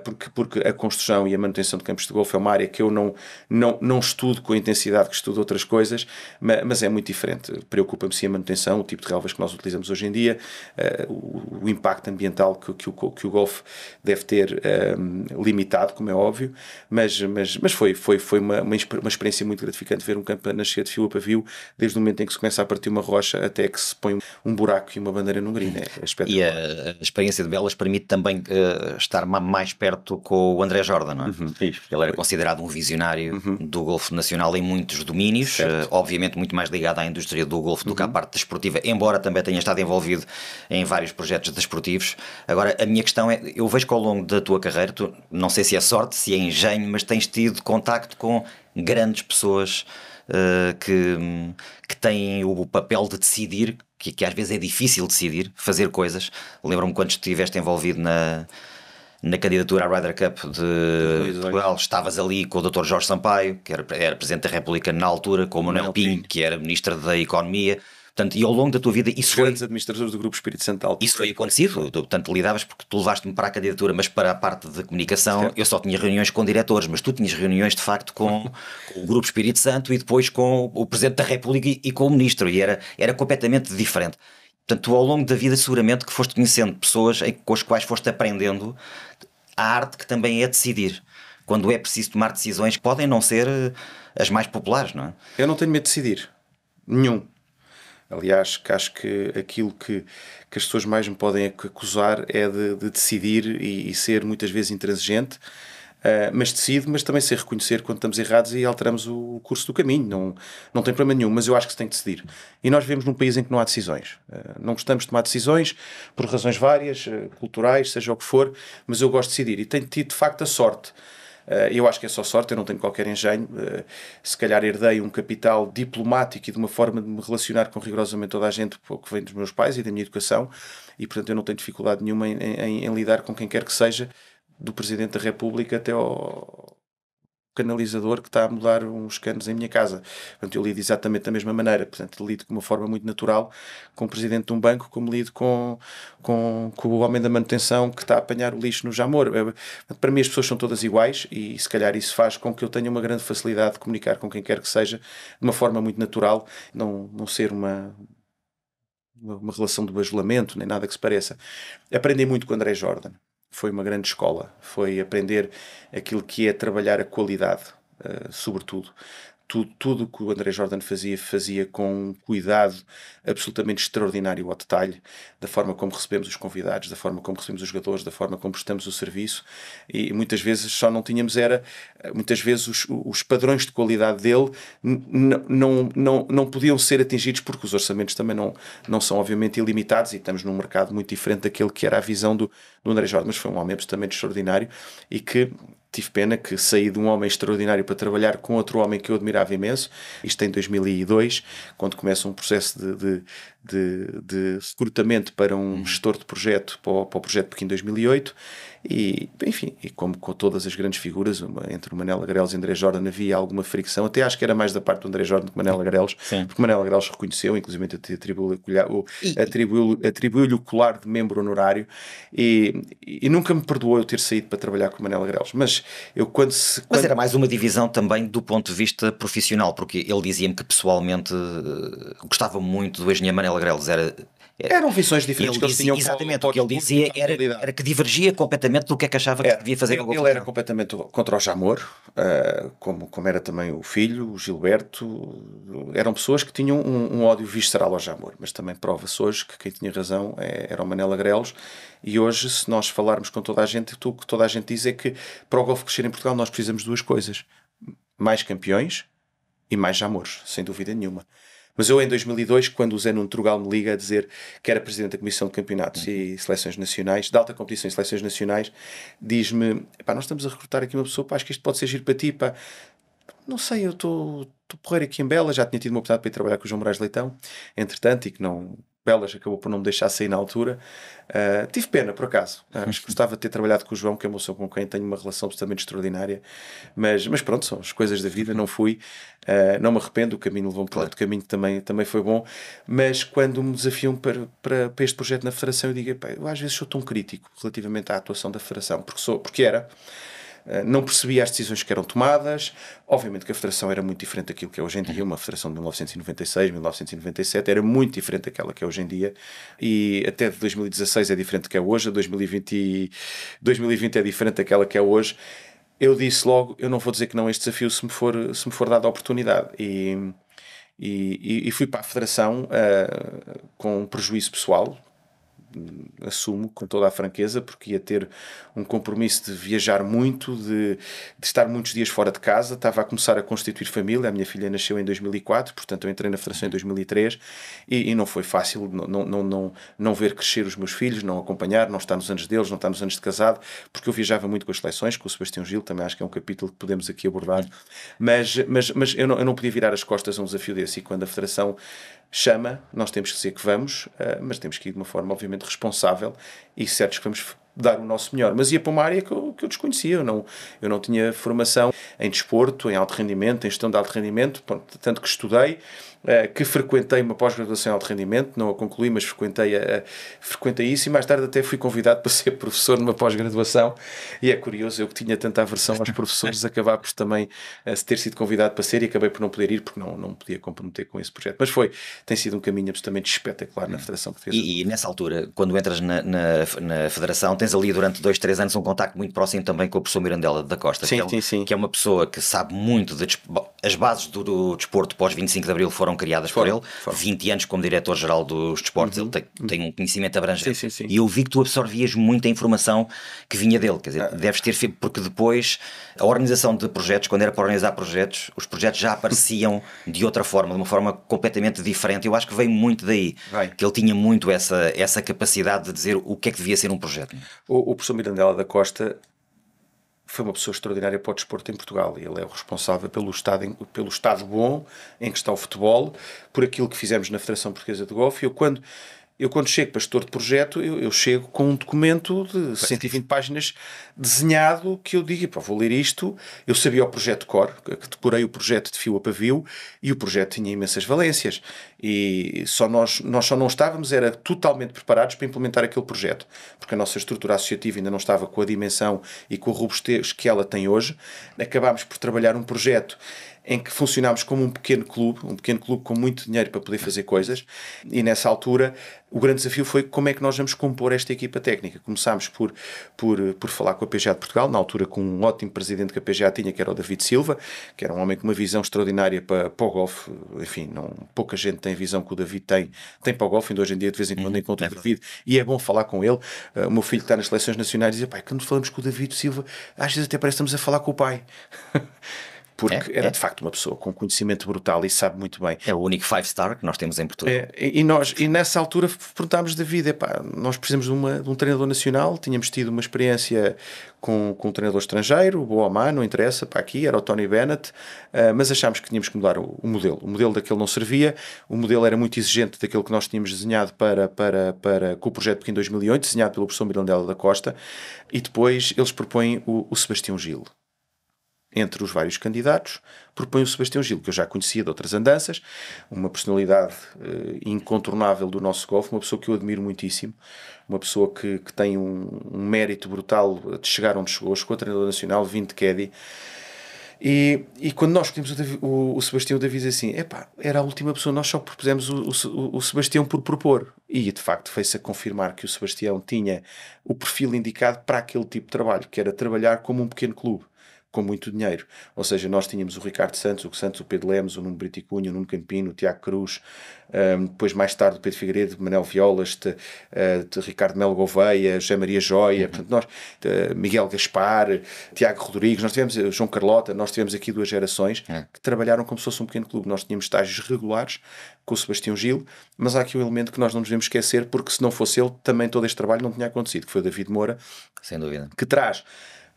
porque, porque a construção e a manutenção de campos de golfe é uma área que eu não, não, não estudo com a intensidade que estudo outras coisas, mas, mas é muito diferente. Preocupa-me sim a manutenção, o tipo de relvas que nós utilizamos hoje em dia, uh, o, o, impacto ambiental que, que, o, que o golfe deve ter um, ah, limitado, como é óbvio, mas, mas, mas foi, foi, foi uma, uma, uma experiência muito gratificante ver um campo a nascer de fio a pavio, desde o momento em que se começa a partir uma rocha até que se põe um buraco e uma bandeira no green. É e a, experiência de Belas permite também uh, estar mais perto com o André Jordan, não é? Uhum. Ele era considerado um visionário uhum. do Golfo Nacional em muitos domínios, uh, obviamente muito mais ligado à indústria do Golfo uhum. do que à uhum. parte desportiva, embora também tenha estado envolvido em vários projetos desportivos. Agora, a minha questão é: eu vejo que ao longo da tua carreira, tu, não sei se é sorte, se é engenho, mas tens tido contacto com grandes pessoas eh, que, que têm o papel de decidir, que, que às vezes é difícil decidir, fazer coisas. Lembro-me quando estiveste envolvido na, na candidatura à Ryder Cup de, de Portugal, estavas ali com o Dr. Jorge Sampaio, que era, era Presidente da República na altura, com o Manuel Pinho, Pinho, que era Ministro da Economia, Portanto, e ao longo da tua vida isso Grandes foi... administradores do Grupo Espírito Santo Alto. Isso foi acontecido. Portanto, lidavas porque tu levaste-me para a candidatura, mas para a parte de comunicação certo. eu só tinha reuniões com diretores, mas tu tinhas reuniões de facto com, com o Grupo Espírito Santo e depois com o Presidente da República e, e com o Ministro. E era, era completamente diferente. Portanto, tu, ao longo da vida seguramente que foste conhecendo pessoas com as quais foste aprendendo a arte que também é decidir quando é preciso tomar decisões que podem não ser eh, as mais populares, não é? Eu não tenho medo de decidir. Nenhum. Aliás, que acho que aquilo que, que as pessoas mais me podem acusar é de, de decidir e, e, ser muitas vezes intransigente, uh, mas decido, mas também sei reconhecer quando estamos errados e alteramos o curso do caminho. Não, não tem problema nenhum, mas eu acho que se tem que decidir. E nós vivemos num país em que não há decisões. Uh, não gostamos de tomar decisões por razões várias, uh, culturais, seja o que for, mas eu gosto de decidir e tenho tido de facto a sorte. Eh, eu acho que é só sorte, eu não tenho qualquer engenho. Eh, se calhar herdei um capital diplomático e de uma forma de me relacionar com rigorosamente toda a gente que vem dos meus pais e da minha educação, e portanto eu não tenho dificuldade nenhuma em, em, em lidar com quem quer que seja, do Presidente da República até ao, canalizador que está a mudar uns canos em minha casa. Portanto, eu lido exatamente da mesma maneira. Portanto, lido de uma forma muito natural com o presidente de um banco, como lido com, com, com o homem da manutenção que está a apanhar o lixo no Jamor. Para mim, as pessoas são todas iguais e, se calhar, isso faz com que eu tenha uma grande facilidade de comunicar com quem quer que seja de uma forma muito natural, não, não ser uma, uma relação de bajulamento, nem nada que se pareça. Aprendi muito com André Jordan foi uma grande escola. Foi aprender aquilo que é trabalhar a qualidade, eh, sobretudo tudo, tudo que o André Jordan fazia, fazia com um cuidado absolutamente extraordinário ao detalhe, da forma como recebemos os convidados, da forma como recebemos os jogadores, da forma como prestamos o serviço, e muitas vezes só não tínhamos, era, muitas vezes os, os padrões de qualidade dele não, não, não podiam ser atingidos porque os orçamentos também não, não são obviamente ilimitados e estamos num mercado muito diferente daquele que era a visão do, do André Jordan, mas foi um homem absolutamente extraordinário e que tive pena que saí de um homem extraordinário para trabalhar com outro homem que eu admirava imenso, isto em 2002, quando começa um processo de, de, de, de recrutamento para um uhum. gestor de projeto, para o, para o projeto Pequim 2008, e, enfim, e como com todas as grandes figuras, uma, entre o Manela Grelos e o André Jordan havia alguma fricção, até acho que era mais da parte do André Jordan do que Manela Grelos, porque Manela Grelos reconheceu, inclusive atribuiu-lhe atribuiu, o colar de membro honorário, e, e nunca me perdoou eu ter saído para trabalhar com o Manela Grelos, mas eu quando se... Quando... Mas era mais uma divisão também do ponto de vista profissional, porque ele dizia-me que pessoalmente gostava muito do engenheiro Manela Marcelo Grelos era é, eram visões diferentes que ele dizia, Exatamente, o que ele dizia era, era, que divergia completamente do que é que achava que é, devia fazer. Ele, ele era completamente contra o Jamor, uh, como, como era também o filho, o Gilberto. Eram pessoas que tinham um, um ódio visceral ao Jamor, mas também prova-se hoje que quem tinha razão é, era o Manela Grelos. E hoje, se nós falarmos com toda a gente, o que toda a gente diz é que para o golfe crescer em Portugal nós precisamos de duas coisas: mais campeões e mais Jamores, sem dúvida nenhuma. Mas eu, em 2002, quando o Zé Nuno Trugal me liga a dizer que era presidente da Comissão de Campeonatos uhum. e Seleções Nacionais, de alta competição e seleções nacionais, diz-me: pá, nós estamos a recrutar aqui uma pessoa, pá, acho que isto pode ser giro para ti, pá. Não sei, eu estou porreiro aqui em Bela, já tinha tido uma oportunidade para ir trabalhar com o João Moraes Leitão, entretanto, e que não Belas acabou por não me deixar sair na altura. Uh, tive pena, por acaso. Uh, gostava de ter trabalhado com o João, que é uma pessoa com quem tenho uma relação absolutamente extraordinária. Mas, mas pronto, são as coisas da vida, não fui. Uh, não me arrependo, o caminho levou-me claro. o caminho também, também foi bom. Mas quando me desafiam para, para, para este projeto na Federação, eu digo, eu às vezes sou tão crítico relativamente à atuação da Federação, porque, sou, porque era. Eh, não percebia as decisões que eram tomadas. Obviamente que a federação era muito diferente daquilo que é hoje em dia, uma federação de 1996, 1997 era muito diferente daquela que é hoje em dia e até de 2016 é diferente do que é hoje, a 2020, 2020 é diferente daquela que é hoje. Eu disse logo, eu não vou dizer que não a este desafio se me for, se me for dada a oportunidade. E, e, e fui para a federação uh, com um prejuízo pessoal, assumo com toda a franqueza, porque ia ter um compromisso de viajar muito, de, de, estar muitos dias fora de casa. Estava a começar a constituir família. A minha filha nasceu em 2004, portanto eu entrei na Federação em 2003 e, e não foi fácil não, não, não, não ver crescer os meus filhos, não acompanhar, não estar nos anos deles, não estar nos anos de casado, porque eu viajava muito com as seleções, com o Sebastião Gil, também acho que é um capítulo que podemos aqui abordar. Mas, mas, mas eu, não, eu não podia virar as costas a um desafio desse e quando a Federação chama, nós temos que dizer que vamos, eh, mas temos que ir de uma forma, obviamente, responsável e certos que vamos dar o nosso melhor. Mas ia para uma área que eu, que eu desconhecia, eu não, eu não tinha formação em desporto, em alto rendimento, em gestão de alto rendimento, tanto que estudei eh, que frequentei uma pós-graduação de rendimento, não a concluí, mas frequentei, a, a, frequentei isso e mais tarde até fui convidado para ser professor numa pós-graduação e é curioso, eu que tinha tanta aversão aos professores, acabar por também uh, ter sido convidado para ser e acabei por não poder ir porque não, não podia comprometer com esse projeto. Mas foi, tem sido um caminho absolutamente espetacular na hum. Federação Portuguesa. E, e nessa altura, quando entras na, na, na, Federação, tens ali durante dois, três anos um contacto muito próximo também com o professor Mirandela da Costa, sim, que, é, sim, sim. que é uma pessoa que sabe muito de as bases do, do desporto pós 25 de Abril foram criadas foram, por ele. Foram. 20 anos como diretor-geral dos desportos, uhum. ele tem, tem, um conhecimento abrangente. Sim, sim, sim. E eu vi que tu absorvias muita informação que vinha dele. Quer dizer, ah. deves ter feito, porque depois a organização de projetos, quando era para organizar projetos, os projetos já apareciam de outra forma, de uma forma completamente diferente. Eu acho que veio muito daí. Vai. Que ele tinha muito essa, essa capacidade de dizer o que é que devia ser um projeto. O, o professor Mirandela da Costa foi uma pessoa extraordinária para o desporto em Portugal. Ele é o responsável pelo estado, pelo estado bom em que está o futebol, por aquilo que fizemos na Federação Portuguesa de Golfe. Eu, quando eu quando chego para gestor de projeto, eu, eu chego com um documento de 120 páginas desenhado que eu digo, pá, vou ler isto, eu sabia o projeto core, que decorei o projeto de fio a pavio e o projeto tinha imensas valências e só nós, nós só não estávamos, era totalmente preparados para implementar aquele projeto, porque a nossa estrutura associativa ainda não estava com a dimensão e com a robustez que ela tem hoje, acabámos por trabalhar um projeto em que funcionámos como um pequeno clube, um pequeno clube com muito dinheiro para poder fazer coisas, e nessa altura o grande desafio foi como é que nós vamos compor esta equipa técnica. Começámos por, por, por falar com a PGA de Portugal, na altura com um ótimo presidente que a PGA tinha, que era o David Silva, que era um homem com uma visão extraordinária para, para o golfe, enfim, não, pouca gente tem a visão que o David tem, tem para o golfe, ainda hoje em dia de vez em quando uhum, encontro é o David, e é bom falar com ele. Uh, o meu filho está nas seleções nacionais e dizia: pai, quando falamos com o David Silva, às vezes até parece que estamos a falar com o pai. porque é, era é. de facto uma pessoa com conhecimento brutal e sabe muito bem. É o único five star que nós temos em Portugal. É, e, nós, e nessa altura perguntámos David, epá, nós precisamos de, uma, de um treinador nacional, tínhamos tido uma experiência com, com um treinador estrangeiro, boa má, não interessa, para aqui, era o Tony Bennett, uh, mas achámos que tínhamos que mudar o, o, modelo. O modelo daquele não servia, o modelo era muito exigente daquele que nós tínhamos desenhado para, para, para, com o projeto em 2008, desenhado pelo professor Mirandela da Costa, e depois eles propõem o, o Sebastião Gil entre os vários candidatos, propõe o Sebastião Gil, que eu já conhecia de outras andanças, uma personalidade uh, incontornável do nosso golfe, uma pessoa que eu admiro muitíssimo, uma pessoa que, que tem um, um, mérito brutal de chegar onde chegou, chegou a treinador nacional, vinte de caddy, e, e quando nós pedimos o, o, o Sebastião, o David assim: epá, era a última pessoa, nós só propusemos o, o, o Sebastião por propor. E de facto fez-se a confirmar que o Sebastião tinha o perfil indicado para aquele tipo de trabalho, que era trabalhar como um pequeno clube com muito dinheiro. Ou seja, nós tínhamos o Ricardo Santos, o Santos, o Pedro Lemos, o Nuno Briticunha, o Nuno Campino, o Tiago Cruz, um, depois mais tarde o Pedro Figueiredo, Manel Violas, te, ah, Ricardo Melo Gouveia, José Maria Joia, uhum. portanto, nós, te, Miguel Gaspar, Tiago Rodrigues, nós tivemos, eh, João Carlota, nós tivemos aqui duas gerações é. que trabalharam como se fosse um pequeno clube. Nós tínhamos estágios regulares com o Sebastião Gil, mas há aqui um elemento que nós não nos devemos esquecer, porque se não fosse ele, também todo este trabalho não tinha acontecido, que foi o David Moura. Sem dúvida. Que traz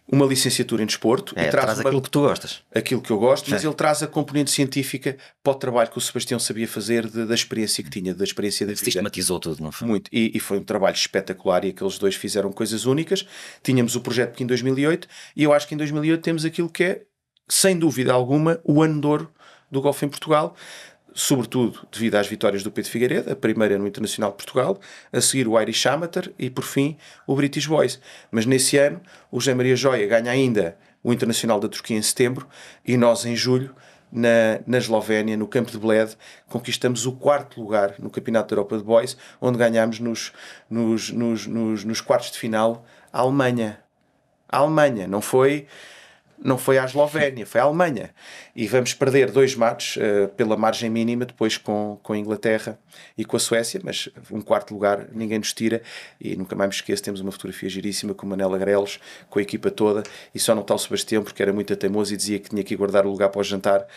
uma licenciatura em desporto. É, e traz, traz uma, aquilo que tu gostas. Aquilo que eu gosto, mas ele traz a componente científica para o trabalho que o Sebastião sabia fazer de, da experiência que tinha, da experiência da Sistematizou vida. Sistematizou tudo, não foi? Muito. E, e, foi um trabalho espetacular e aqueles dois fizeram coisas únicas. Tínhamos o projeto aqui em 2008 e eu acho que em 2008 temos aquilo que é, sem dúvida alguma, o ano de ouro do golfe em Portugal sobretudo devido às vitórias do Pedro Figueiredo, a primeira no Internacional de Portugal, a seguir o Irish Amateur e, por fim, o British Boys. Mas nesse ano, o José Maria Joia ganha ainda o Internacional da Turquia em setembro e nós, em julho, na, na Eslovénia, no campo de Bled, conquistamos o quarto lugar no Campeonato da Europa de Boys, onde ganhámos nos, nos, nos, nos, nos quartos de final a Alemanha. A Alemanha, não foi não foi à Eslovénia, foi à Alemanha. E vamos perder dois matos uh, eh, pela margem mínima, depois com, com a Inglaterra e com a Suécia, mas um quarto lugar ninguém nos tira. E nunca mais me esqueço, temos uma fotografia giríssima com o Manela Grelos, com a equipa toda, e só não está o Sebastião porque era muito teimoso e dizia que tinha que guardar o lugar para o jantar. Uh,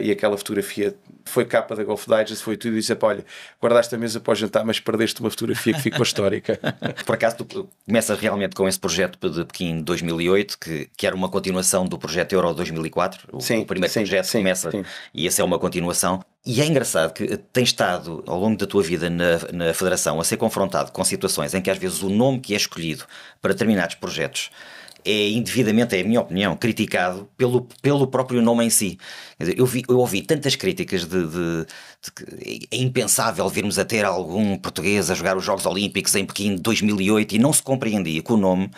e aquela fotografia foi capa da Golf Digest, foi tudo. E disse: Olha, guardaste a mesa para o jantar, mas perdeste uma fotografia que ficou histórica. Por acaso, tu começas realmente com esse projeto de Pequim 2008, que, que era uma continuação continuação do projeto Euro 2004, o, sim, o primeiro sim, projeto sim, começa e esse é uma continuação. E é engraçado que tens estado ao longo da tua vida na, na Federação a ser confrontado com situações em que às vezes o nome que é escolhido para determinados projetos é indevidamente, é a minha opinião, criticado pelo, pelo próprio nome em si. Dizer, eu, vi, eu ouvi tantas críticas de, de, de, é impensável virmos a ter algum português a jogar os Jogos Olímpicos em Pequim de 2008 e não se compreendia com o nome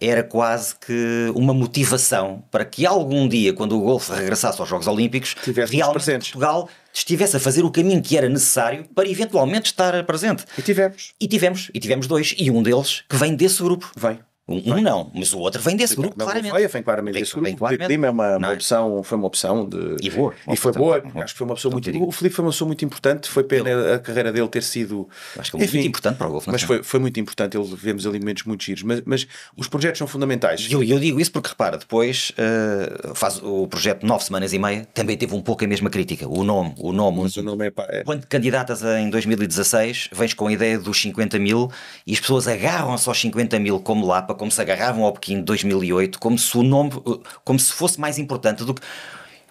era quase que uma motivação para que algum dia, quando o Golfo regressasse aos Jogos Olímpicos, real realmente Portugal estivesse a fazer o caminho que era necessário para eventualmente estar presente. E tivemos. E tivemos, e tivemos dois, e um deles que vem desse grupo. Vem. Um, um, não, mas o outro vem desse grupo, não, claramente. Foi, vem claramente vem, desse grupo. Vem, claramente. Lima é uma, uma é? opção, foi uma opção de... E boa. E foi boa, acho que foi uma pessoa muito... O Filipe foi uma pessoa muito importante, foi pena ele... a carreira dele ter sido... Acho que é muito importante para o Golfo Mas foi, foi muito importante, ele, vemos ali momentos muito giros, mas, mas os projetos são fundamentais. E eu, eu digo isso porque, repara, depois uh, faz o projeto nove semanas e meia, também teve um pouco a mesma crítica. O nome, o nome... Mas o nome é... Pá, é... Quando candidatas em 2016, vens com a ideia dos 50 mil e as pessoas agarram-se aos 50 mil como lá para como se agarravam ao Pequim de 2008, como se o nome, como se fosse mais importante do que.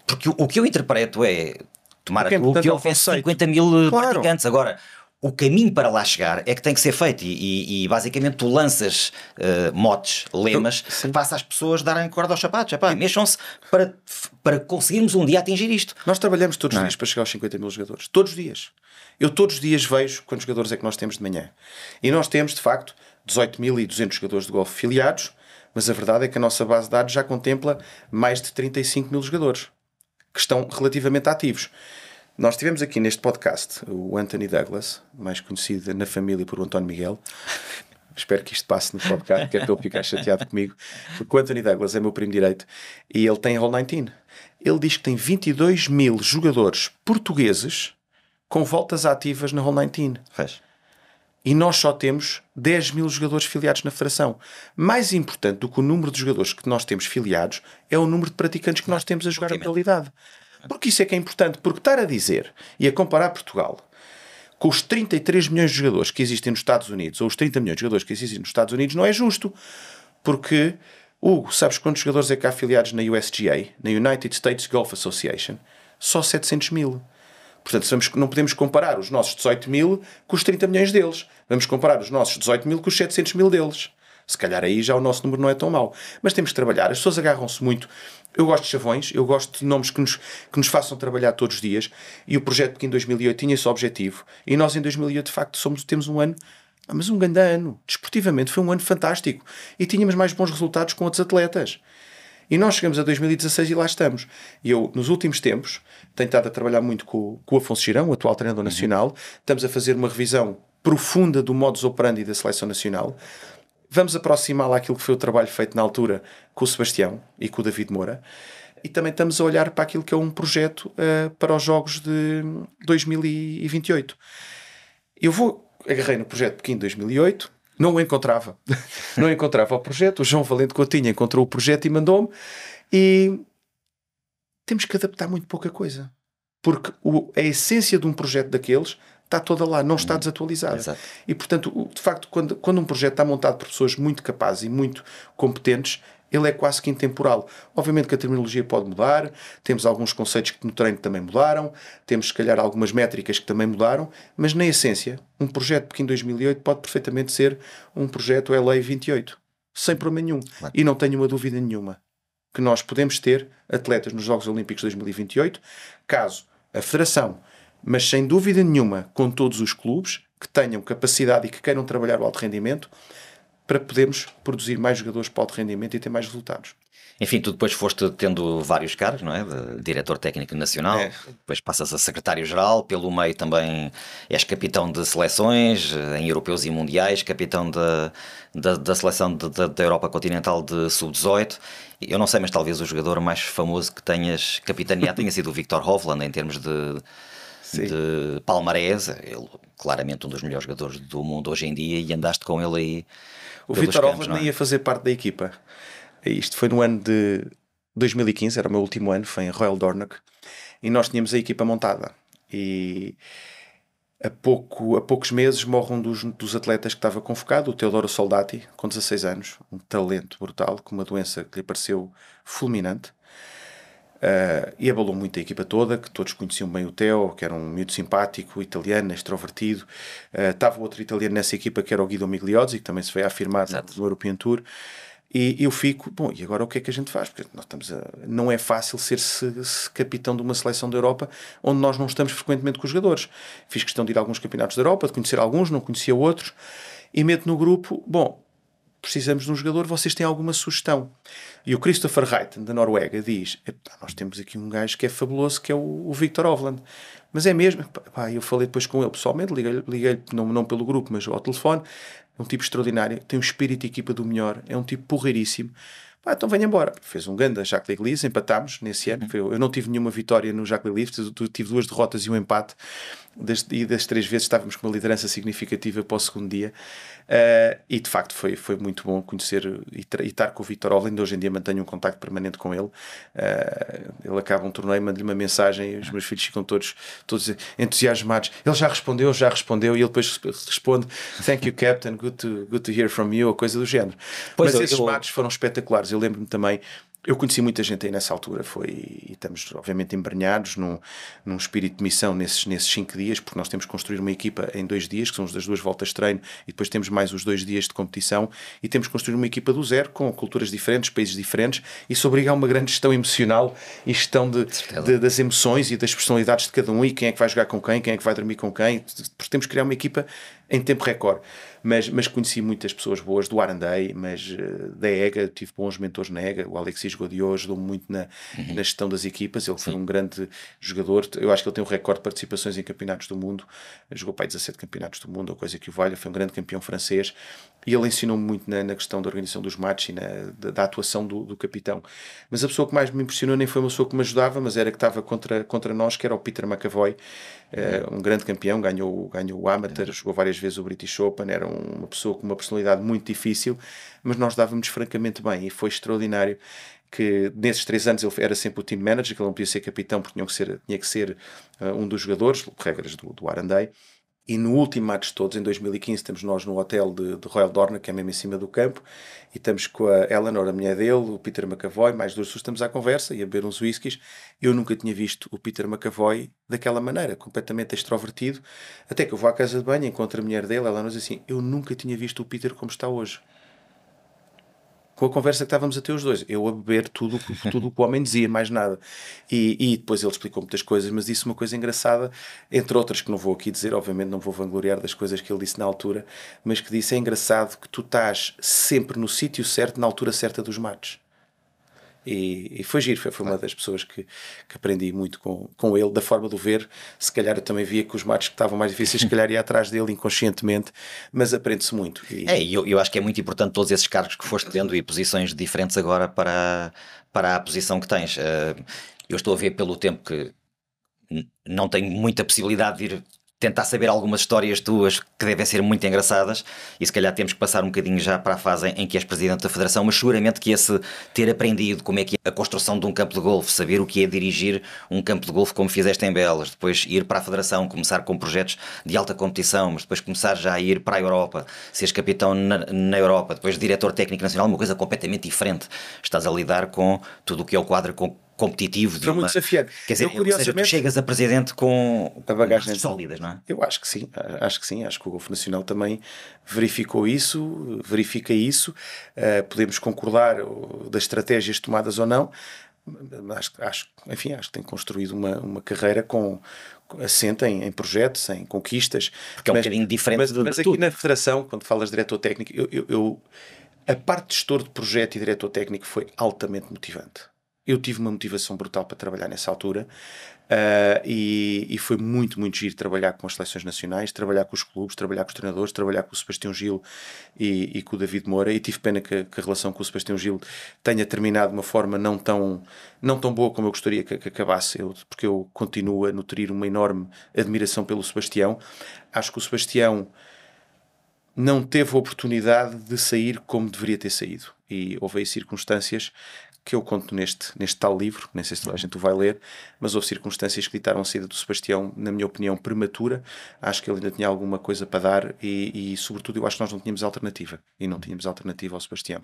Porque o, o que eu interpreto é tomar é a clube que é houvesse 50 mil eh, claro. praticantes. Agora, o caminho para lá chegar é que tem que ser feito e, e, e basicamente tu lanças uh, motes, lemas, Sim. passa às pessoas darem corda aos sapatos, mexam-se para, para conseguirmos um dia atingir isto. Nós trabalhamos todos os é? dias para chegar aos 50 mil jogadores, todos os dias. Eu todos os dias vejo quantos jogadores é que nós temos de manhã. E nós temos, de facto, 18.200 jogadores de golfe filiados, mas a verdade é que a nossa base de dados já contempla mais de 35 mil jogadores que estão relativamente ativos. Nós tivemos aqui neste podcast o Anthony Douglas, mais conhecido na família por António Miguel. Espero que isto passe no podcast, que é ele fique chateado comigo, porque o Anthony Douglas é meu primo direito e ele tem All 19. Ele diz que tem 22 mil jogadores portugueses com voltas ativas na All 19. Fez. E nós só temos 10 mil jogadores filiados na Federação. Mais importante do que o número de jogadores que nós temos filiados é o número de praticantes que nós temos a jogar a realidade Porque isso é que é importante. Porque estar a dizer e a comparar Portugal com os 33 milhões de jogadores que existem nos Estados Unidos ou os 30 milhões de jogadores que existem nos Estados Unidos não é justo. Porque, Hugo, sabes quantos jogadores é que há filiados na USGA, na United States Golf Association? Só 700 mil. Portanto, não podemos comparar os nossos 18 mil com os 30 milhões deles. Vamos comparar os nossos 18 mil com os 700 mil deles. Se calhar aí já o nosso número não é tão mau. Mas temos de trabalhar. As pessoas agarram-se muito. Eu gosto de chavões, eu gosto de nomes que nos, que nos façam trabalhar todos os dias. E o projeto que em 2008 tinha esse objetivo. E nós em 2008, de facto, somos, temos um ano ah, mas um grande ano. Desportivamente foi um ano fantástico. E tínhamos mais bons resultados com outros atletas. E nós chegamos a 2016 e lá estamos. E eu, nos últimos tempos, tenho estado a trabalhar muito com, com o Afonso Girão, o atual treinador uhum. nacional. Estamos a fazer uma revisão profunda do modus operandi da seleção nacional. Vamos aproximá-la àquilo que foi o trabalho feito na altura com o Sebastião e com o David Moura e também estamos a olhar para aquilo que é um projeto uh, para os Jogos de 2028. Eu vou, agarrei no projeto Pequim 2008, não o encontrava. não encontrava o projeto. O João Valente Coutinho encontrou o projeto e mandou-me. E temos que adaptar muito pouca coisa. Porque o, a essência de um projeto daqueles está toda lá, não está hum, desatualizada. Exato. E, portanto, de facto, quando, quando um projeto está montado por pessoas muito capazes e muito competentes, ele é quase que intemporal. Obviamente que a terminologia pode mudar, temos alguns conceitos que no treino também mudaram, temos se calhar algumas métricas que também mudaram, mas na essência, um projeto Pequim 2008 pode perfeitamente ser um projeto LA 28, sem problema nenhum. Claro. E não tenho uma dúvida nenhuma que nós podemos ter atletas nos Jogos Olímpicos 2028, caso a Federação, mas sem dúvida nenhuma com todos os clubes que tenham capacidade e que queiram trabalhar o alto rendimento, para podermos produzir mais jogadores para alto rendimento e ter mais resultados. Enfim, tu depois foste tendo vários cargos, não é? De diretor técnico nacional, é. depois passas a secretário-geral, pelo meio também és capitão de seleções eh, em europeus e mundiais, capitão da, da, da seleção de, da, da Europa continental de sub-18. Eu não sei, mas talvez o jogador mais famoso que tenhas capitaneado tenha sido o Victor Hovland, em termos de, Sim. de palmarés, é ele claramente um dos melhores jogadores do mundo hoje em dia e andaste com ele aí. O Vitor Orban é? ia fazer parte da equipa. É isto foi no ano de 2015, era o meu último ano, foi em Royal Dornoch, e nós tínhamos a equipa montada. E a, pouco, a poucos meses morre um dos, dos atletas que estava convocado, o Teodoro Soldati, com 16 anos, um talento brutal, com uma doença que lhe pareceu fulminante. Uh, e abalou muito a equipa toda, que todos conheciam bem o Theo, que era um miúdo simpático, italiano, extrovertido. Eh, estava uh, outro italiano nessa equipa, que era o Guido Migliozzi, que também se veio a afirmar Exato. no European Tour. E eu fico, bom, e agora o que é que a gente faz? Porque nós estamos a, não é fácil ser -se, se capitão de uma seleção da Europa onde nós não estamos frequentemente com os jogadores. Fiz questão de ir a alguns campeonatos da Europa, de conhecer alguns, não conhecia outros, e meto no grupo, bom, precisamos de um jogador, vocês têm alguma sugestão? E o Christopher Reiten, da Noruega, diz: Nós temos aqui um gajo que é fabuloso, que é o, o Victor Hovland. Mas é mesmo. Pá, eu falei depois com ele pessoalmente, liguei-lhe, liguei não, não pelo grupo, mas ao telefone. É um tipo extraordinário, tem um espírito de equipa do melhor, é um tipo porreiríssimo. então venha embora. Fez um grande a Jacques Leglise, empatámos nesse ano. Uhum. Eu não tive nenhuma vitória no Jacques Leglise, tive duas derrotas e um empate das, e das três vezes estávamos com uma liderança significativa para o segundo dia. Uh, e de facto foi, foi muito bom conhecer e, e estar com o Vitor Olinda Hoje em dia mantenho um contacto permanente com ele. Uh, ele acaba um torneio, manda-lhe uma mensagem. Os meus filhos ficam todos, todos entusiasmados. Ele já respondeu, já respondeu. E ele depois responde: Thank you, Captain. Good to, good to hear from you. Ou coisa do género. Pois Mas é, esses eu... matos foram espetaculares. Eu lembro-me também eu conheci muita gente aí nessa altura, foi, e estamos obviamente embrenhados num, num espírito de missão nesses, nesses cinco dias, porque nós temos que construir uma equipa em dois dias, que são os das duas voltas de treino, e depois temos mais os dois dias de competição, e temos que construir uma equipa do zero, com culturas diferentes, países diferentes, e isso obriga a uma grande gestão emocional e gestão de, de, das emoções e das personalidades de cada um, e quem é que vai jogar com quem, quem é que vai dormir com quem, porque temos que criar uma equipa em tempo recorde mas, mas conheci muitas pessoas boas do Arandei, mas eh, da EGA, tive bons mentores na EGA, o Alexis Godiô ajudou muito na, uhum. na gestão das equipas, ele Sim. foi um grande jogador, eu acho que ele tem um recorde de participações em campeonatos do mundo, jogou para 17 campeonatos do mundo, ou coisa que o valha, foi um grande campeão francês, e ele ensinou-me muito na, na, questão da organização dos matches e na, da, da atuação do, do, capitão. Mas a pessoa que mais me impressionou nem foi uma pessoa que me ajudava, mas era que estava contra, contra nós, que era o Peter McAvoy, uh, um grande campeão, ganhou, ganhou o Amateur, jogou várias vezes o British Open, era uma pessoa com uma personalidade muito difícil, mas nós dávamos francamente bem e foi extraordinário que nesses três anos ele era sempre o team manager, que ele não podia ser capitão porque tinha que ser, tinha que ser uh, um dos jogadores, regras do, do Arandei, e no último match de todos, em 2015, estamos nós no hotel de, de Royal Dorna, que é mesmo em cima do campo, e estamos com a Eleanor, a mulher dele, o Peter McAvoy, mais dois pessoas, estamos à conversa e a beber uns whiskies. Eu nunca tinha visto o Peter McAvoy daquela maneira, completamente extrovertido. Até que eu vou à casa de banho, encontro a mulher dele, ela nos diz assim: Eu nunca tinha visto o Peter como está hoje com a conversa que estávamos a ter os dois. Eu a beber tudo tudo que o homem dizia, mais nada. E, e depois ele explicou muitas coisas, mas disse uma coisa engraçada, entre outras que não vou aqui dizer, obviamente não vou vangloriar das coisas que ele disse na altura, mas que disse: é engraçado que tu estás sempre no sítio certo, na altura certa dos mates. E, e foi giro, foi, foi uma das pessoas que, que aprendi muito com, com ele, da forma do ver. Se calhar eu também via que os matos que estavam mais difíceis, se calhar ia atrás dele inconscientemente, mas aprende-se muito. E... É, e eu, eu acho que é muito importante todos esses cargos que foste tendo e posições diferentes agora para, para a posição que tens. Eh, eu estou a ver pelo tempo que não tenho muita possibilidade de ir tentar saber algumas histórias tuas que devem ser muito engraçadas e se calhar temos que passar um bocadinho já para a fase em que és presidente da federação, mas seguramente que esse ter aprendido como é que é a construção de um campo de golfe, saber o que é dirigir um campo de golfe como fizeste em Belas, depois ir para a federação, começar com projetos de alta competição, mas depois começar já a ir para a Europa, seres capitão na, na Europa, depois diretor técnico nacional, uma coisa completamente diferente. Estás a lidar com tudo o que é o quadro com competitivo. Foi de uma, muito desafiante. Quer dizer, eu, curiosamente, seja, chegas a presidente com a bagagem sólidas, não é? Eu acho que sim, acho que sim. Acho que o Golfo Nacional também verificou isso, verifica isso. Uh, podemos concordar das estratégias tomadas ou não. Acho, acho, enfim, acho que tem construído uma, uma carreira com, assenta em, em, projetos, em conquistas. Porque é um bocadinho diferente mas, do Mas aqui tudo. na Federação, quando falas diretor técnico, eu, eu, eu, a parte de gestor de projeto e diretor técnico foi altamente motivante. Eu tive uma motivação brutal para trabalhar nessa altura uh, e, e, foi muito, muito giro trabalhar com as seleções nacionais, trabalhar com os clubes, trabalhar com os treinadores, trabalhar com o Sebastião Gil e, e com o David Moura. E tive pena que, que, a relação com o Sebastião Gil tenha terminado de uma forma não tão, não tão boa como eu gostaria que, que acabasse, eu, porque eu continuo a nutrir uma enorme admiração pelo Sebastião. Acho que o Sebastião não teve a oportunidade de sair como deveria ter saído. E houve aí circunstâncias que eu conto neste, neste tal livro, nem sei se toda a gente o vai ler, mas houve circunstâncias que ditaram a saída do Sebastião, na minha opinião, prematura. Acho que ele ainda tinha alguma coisa para dar e, e sobretudo, eu acho que nós não tínhamos alternativa. E não tínhamos alternativa ao Sebastião.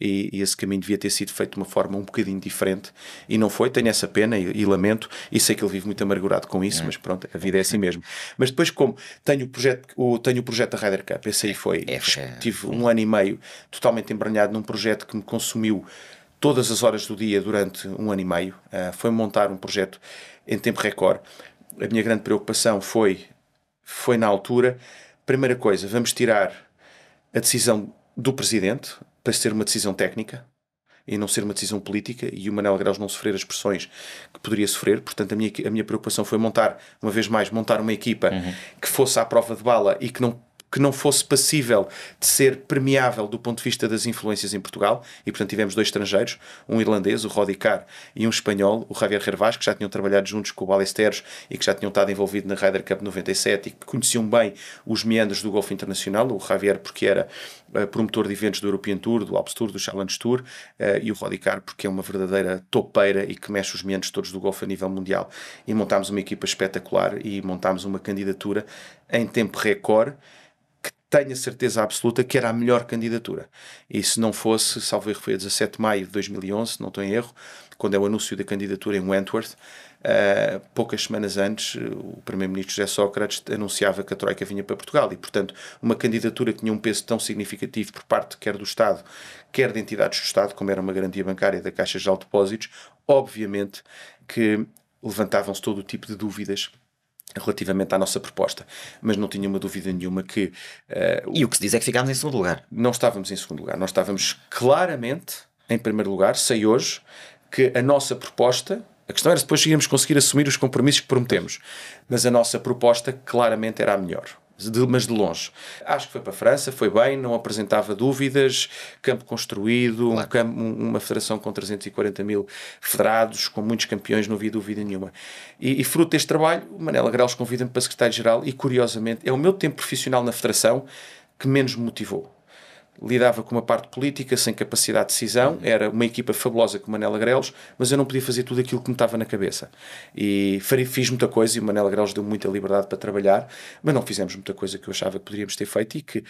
E, e, esse caminho devia ter sido feito de uma forma um bocadinho diferente e não foi. Tenho essa pena e, e lamento, e sei que ele vive muito amargurado com isso, é. mas pronto, a vida é assim mesmo. Mas depois, como tenho o projeto, o, tenho o projeto da Ryder Cup, esse aí foi. É, é. Tive um ano e meio totalmente embranhado num projeto que me consumiu todas as horas do dia durante um ano e meio. Uh, foi montar um projeto em tempo recorde. A minha grande preocupação foi, foi na altura, primeira coisa, vamos tirar a decisão do presidente para ser uma decisão técnica e não ser uma decisão política e o Manuel Graus não sofrer as pressões que poderia sofrer. Portanto, a minha, a minha preocupação foi montar, uma vez mais, montar uma equipa uhum. que fosse à prova de bala e que não que não fosse passível de ser permeável do ponto de vista das influências em Portugal, e portanto tivemos dois estrangeiros, um irlandês, o Rodi Carr, e um espanhol, o Javier Hervás, que já tinham trabalhado juntos com o Balesteros e que já tinham estado envolvido na Ryder Cup 97 e que conheciam bem os meandros do Golfo Internacional, o Javier porque era uh, promotor de eventos do European Tour, do Alps Tour, do Challenge Tour, uh, e o Rodi Carr porque é uma verdadeira topeira e que mexe os meandros todos do golfe a nível mundial. E montámos uma equipa espetacular e montámos uma candidatura em tempo recorde, tenho a certeza absoluta que era a melhor candidatura. E se não fosse, salvo erro, foi a 17 de maio de 2011, não estou em erro, quando é o anúncio da candidatura em Wentworth. Uh, poucas semanas antes, o primeiro-ministro José Sócrates anunciava que a Troika vinha para Portugal e, portanto, uma candidatura que tinha um peso tão significativo por parte quer do Estado, quer de entidades do Estado, como era uma garantia bancária da Caixa de Depósitos, obviamente que levantavam-se todo o tipo de dúvidas relativamente à nossa proposta, mas não tinha uma dúvida nenhuma que... Uh, e o que se diz é que ficámos em segundo lugar. Não estávamos em segundo lugar, nós estávamos claramente em primeiro lugar, sei hoje, que a nossa proposta, a questão era se depois íamos conseguir assumir os compromissos que prometemos, mas a nossa proposta claramente era a melhor de, mas de longe. Acho que foi para a França, foi bem, não apresentava dúvidas, campo construído, claro. um campo, uma federação com 340 mil federados, com muitos campeões, não havia dúvida nenhuma. E, e fruto deste trabalho, Manela Grelos convida-me para secretário-geral e, curiosamente, é o meu tempo profissional na federação que menos me motivou lidava com uma parte política sem capacidade de decisão, uhum. era uma equipa fabulosa com o Manela Grelos, mas eu não podia fazer tudo aquilo que me estava na cabeça. E fiz muita coisa e o Manela Grelos deu muita liberdade para trabalhar, mas não fizemos muita coisa que eu achava que poderíamos ter feito e que,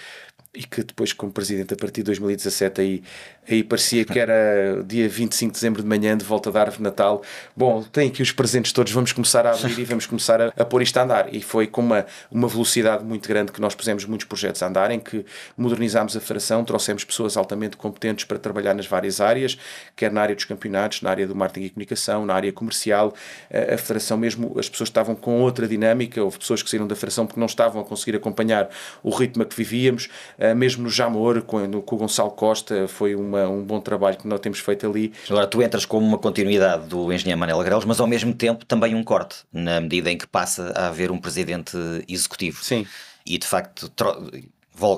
e que depois, como presidente, a partir de 2017, aí, aí parecia que era dia 25 de dezembro de manhã, de volta da árvore de Natal. Bom, tem aqui os presentes todos, vamos começar a abrir e vamos começar a, a pôr isto a andar. E foi com uma, uma velocidade muito grande que nós pusemos muitos projetos a andar, em que modernizámos a Federação formação, trouxemos pessoas altamente competentes para trabalhar nas várias áreas, quer na área dos campeonatos, na área do marketing e comunicação, na área comercial. A, a federação mesmo, as pessoas estavam com outra dinâmica, houve pessoas que saíram da federação porque não estavam a conseguir acompanhar o ritmo a que vivíamos, mesmo no Jamor, com, no, com o Gonçalo Costa, foi uma, um bom trabalho que nós temos feito ali. Agora, tu entras como uma continuidade do engenheiro Manela Grelos, mas ao mesmo tempo também um corte, na medida em que passa a haver um presidente executivo. Sim. E de facto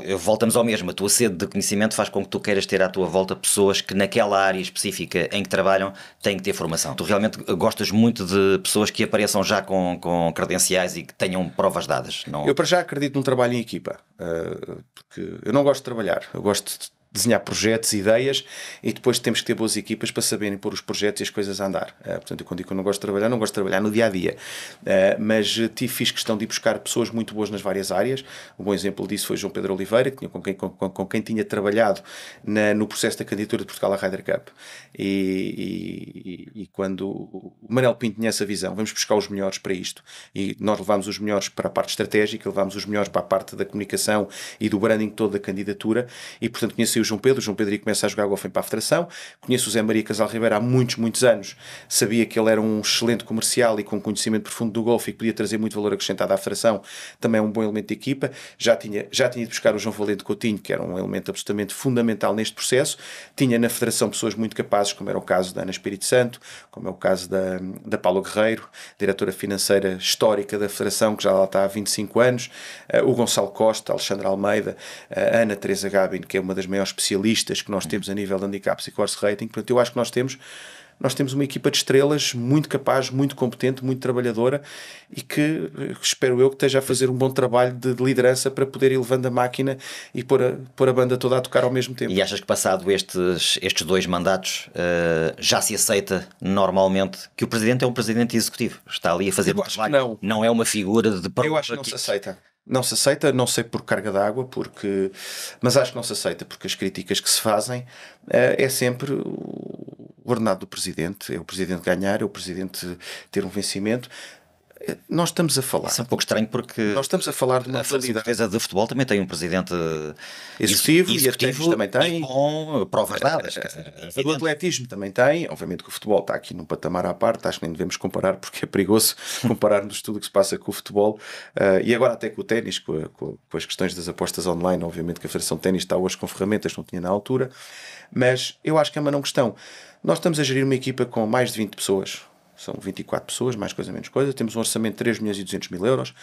eh, voltamos ao mesmo. A tua sede de conhecimento faz com que tu queiras ter à tua volta pessoas que, naquela área específica em que trabalham, têm que ter formação. Tu realmente eh, gostas muito de pessoas que apareçam já com, com credenciais e que tenham provas dadas. Não... Eu, para já, acredito no trabalho em equipa, eh, porque eu não gosto de trabalhar, eu gosto de desenhar projetos, ideias e depois temos que ter boas equipas para saberem pôr os projetos e as coisas a andar. Uh, portanto, eu quando digo que eu não gosto de trabalhar, não gosto de trabalhar no dia a dia, uh, mas eh, tive, fiz questão de ir buscar pessoas muito boas nas várias áreas. Um bom exemplo disso foi João Pedro Oliveira, que tinha, com, quem, com, com quem tinha trabalhado na, no processo da candidatura de Portugal à Ryder Cup. E, e, e quando o Manel Pinto tinha essa visão, vamos buscar os melhores para isto. E nós levámos os melhores para a parte estratégica, levámos os melhores para a parte da comunicação e do branding todo da candidatura, e portanto conheci o João Pedro, o João Pedro começa a jogar golfe para a Federação, conheço o Zé Maria Casal Ribeiro há muitos, muitos anos, sabia que ele era um excelente comercial e com conhecimento profundo do golfe e que podia trazer muito valor acrescentado à Federação, também é um bom elemento de equipa, já tinha, já tinha de buscar o João Valente Coutinho, que era um elemento absolutamente fundamental neste processo, tinha na Federação pessoas muito capazes, como era o caso da Ana Espírito Santo, como é o caso da, da Paulo Guerreiro, diretora financeira histórica da Federação, que já lá está há 25 anos, eh, o Gonçalo Costa, Alexandre Almeida, a eh, Ana Teresa Gabin, que é uma das maiores especialistas que nós temos a nível de handicaps e course rating. Portanto, eu acho que nós temos nós temos uma equipa de estrelas muito capaz, muito competente, muito trabalhadora e que eh, espero eu que esteja a fazer um bom trabalho de, liderança para poder ir levando a máquina e pôr a, pôr a banda toda a tocar ao mesmo tempo. E achas que passado estes, estes dois mandatos uh, já se aceita normalmente que o presidente é um presidente executivo? Está ali a fazer eu um trabalho. Não. não é uma figura de Eu acho que não aqui. se aceita. Não se aceita, não sei por carga d'água, porque, mas acho que não se aceita, porque as críticas que se fazem uh, é sempre o ordenado do presidente, é o presidente ganhar, é o presidente ter um vencimento, nós estamos a falar. Isso é um pouco estranho porque. Nós estamos a falar de uma a Portuguesa de futebol também tem um presidente executivo, executivo e também tem. E com uh, provas dadas. É o atletismo também tem. Obviamente que o futebol está aqui num patamar à parte, acho que nem devemos comparar porque é perigoso compararmos tudo o que se passa com o futebol uh, e agora até com o ténis, com, com, com, as questões das apostas online. Obviamente que a Federação de Ténis está hoje com ferramentas, que não tinha na altura, mas eu acho que é uma não questão. Nós estamos a gerir uma equipa com mais de 20 pessoas são 24 pessoas, mais coisa menos coisa, temos um orçamento de 3 milhões e 200 mil euros,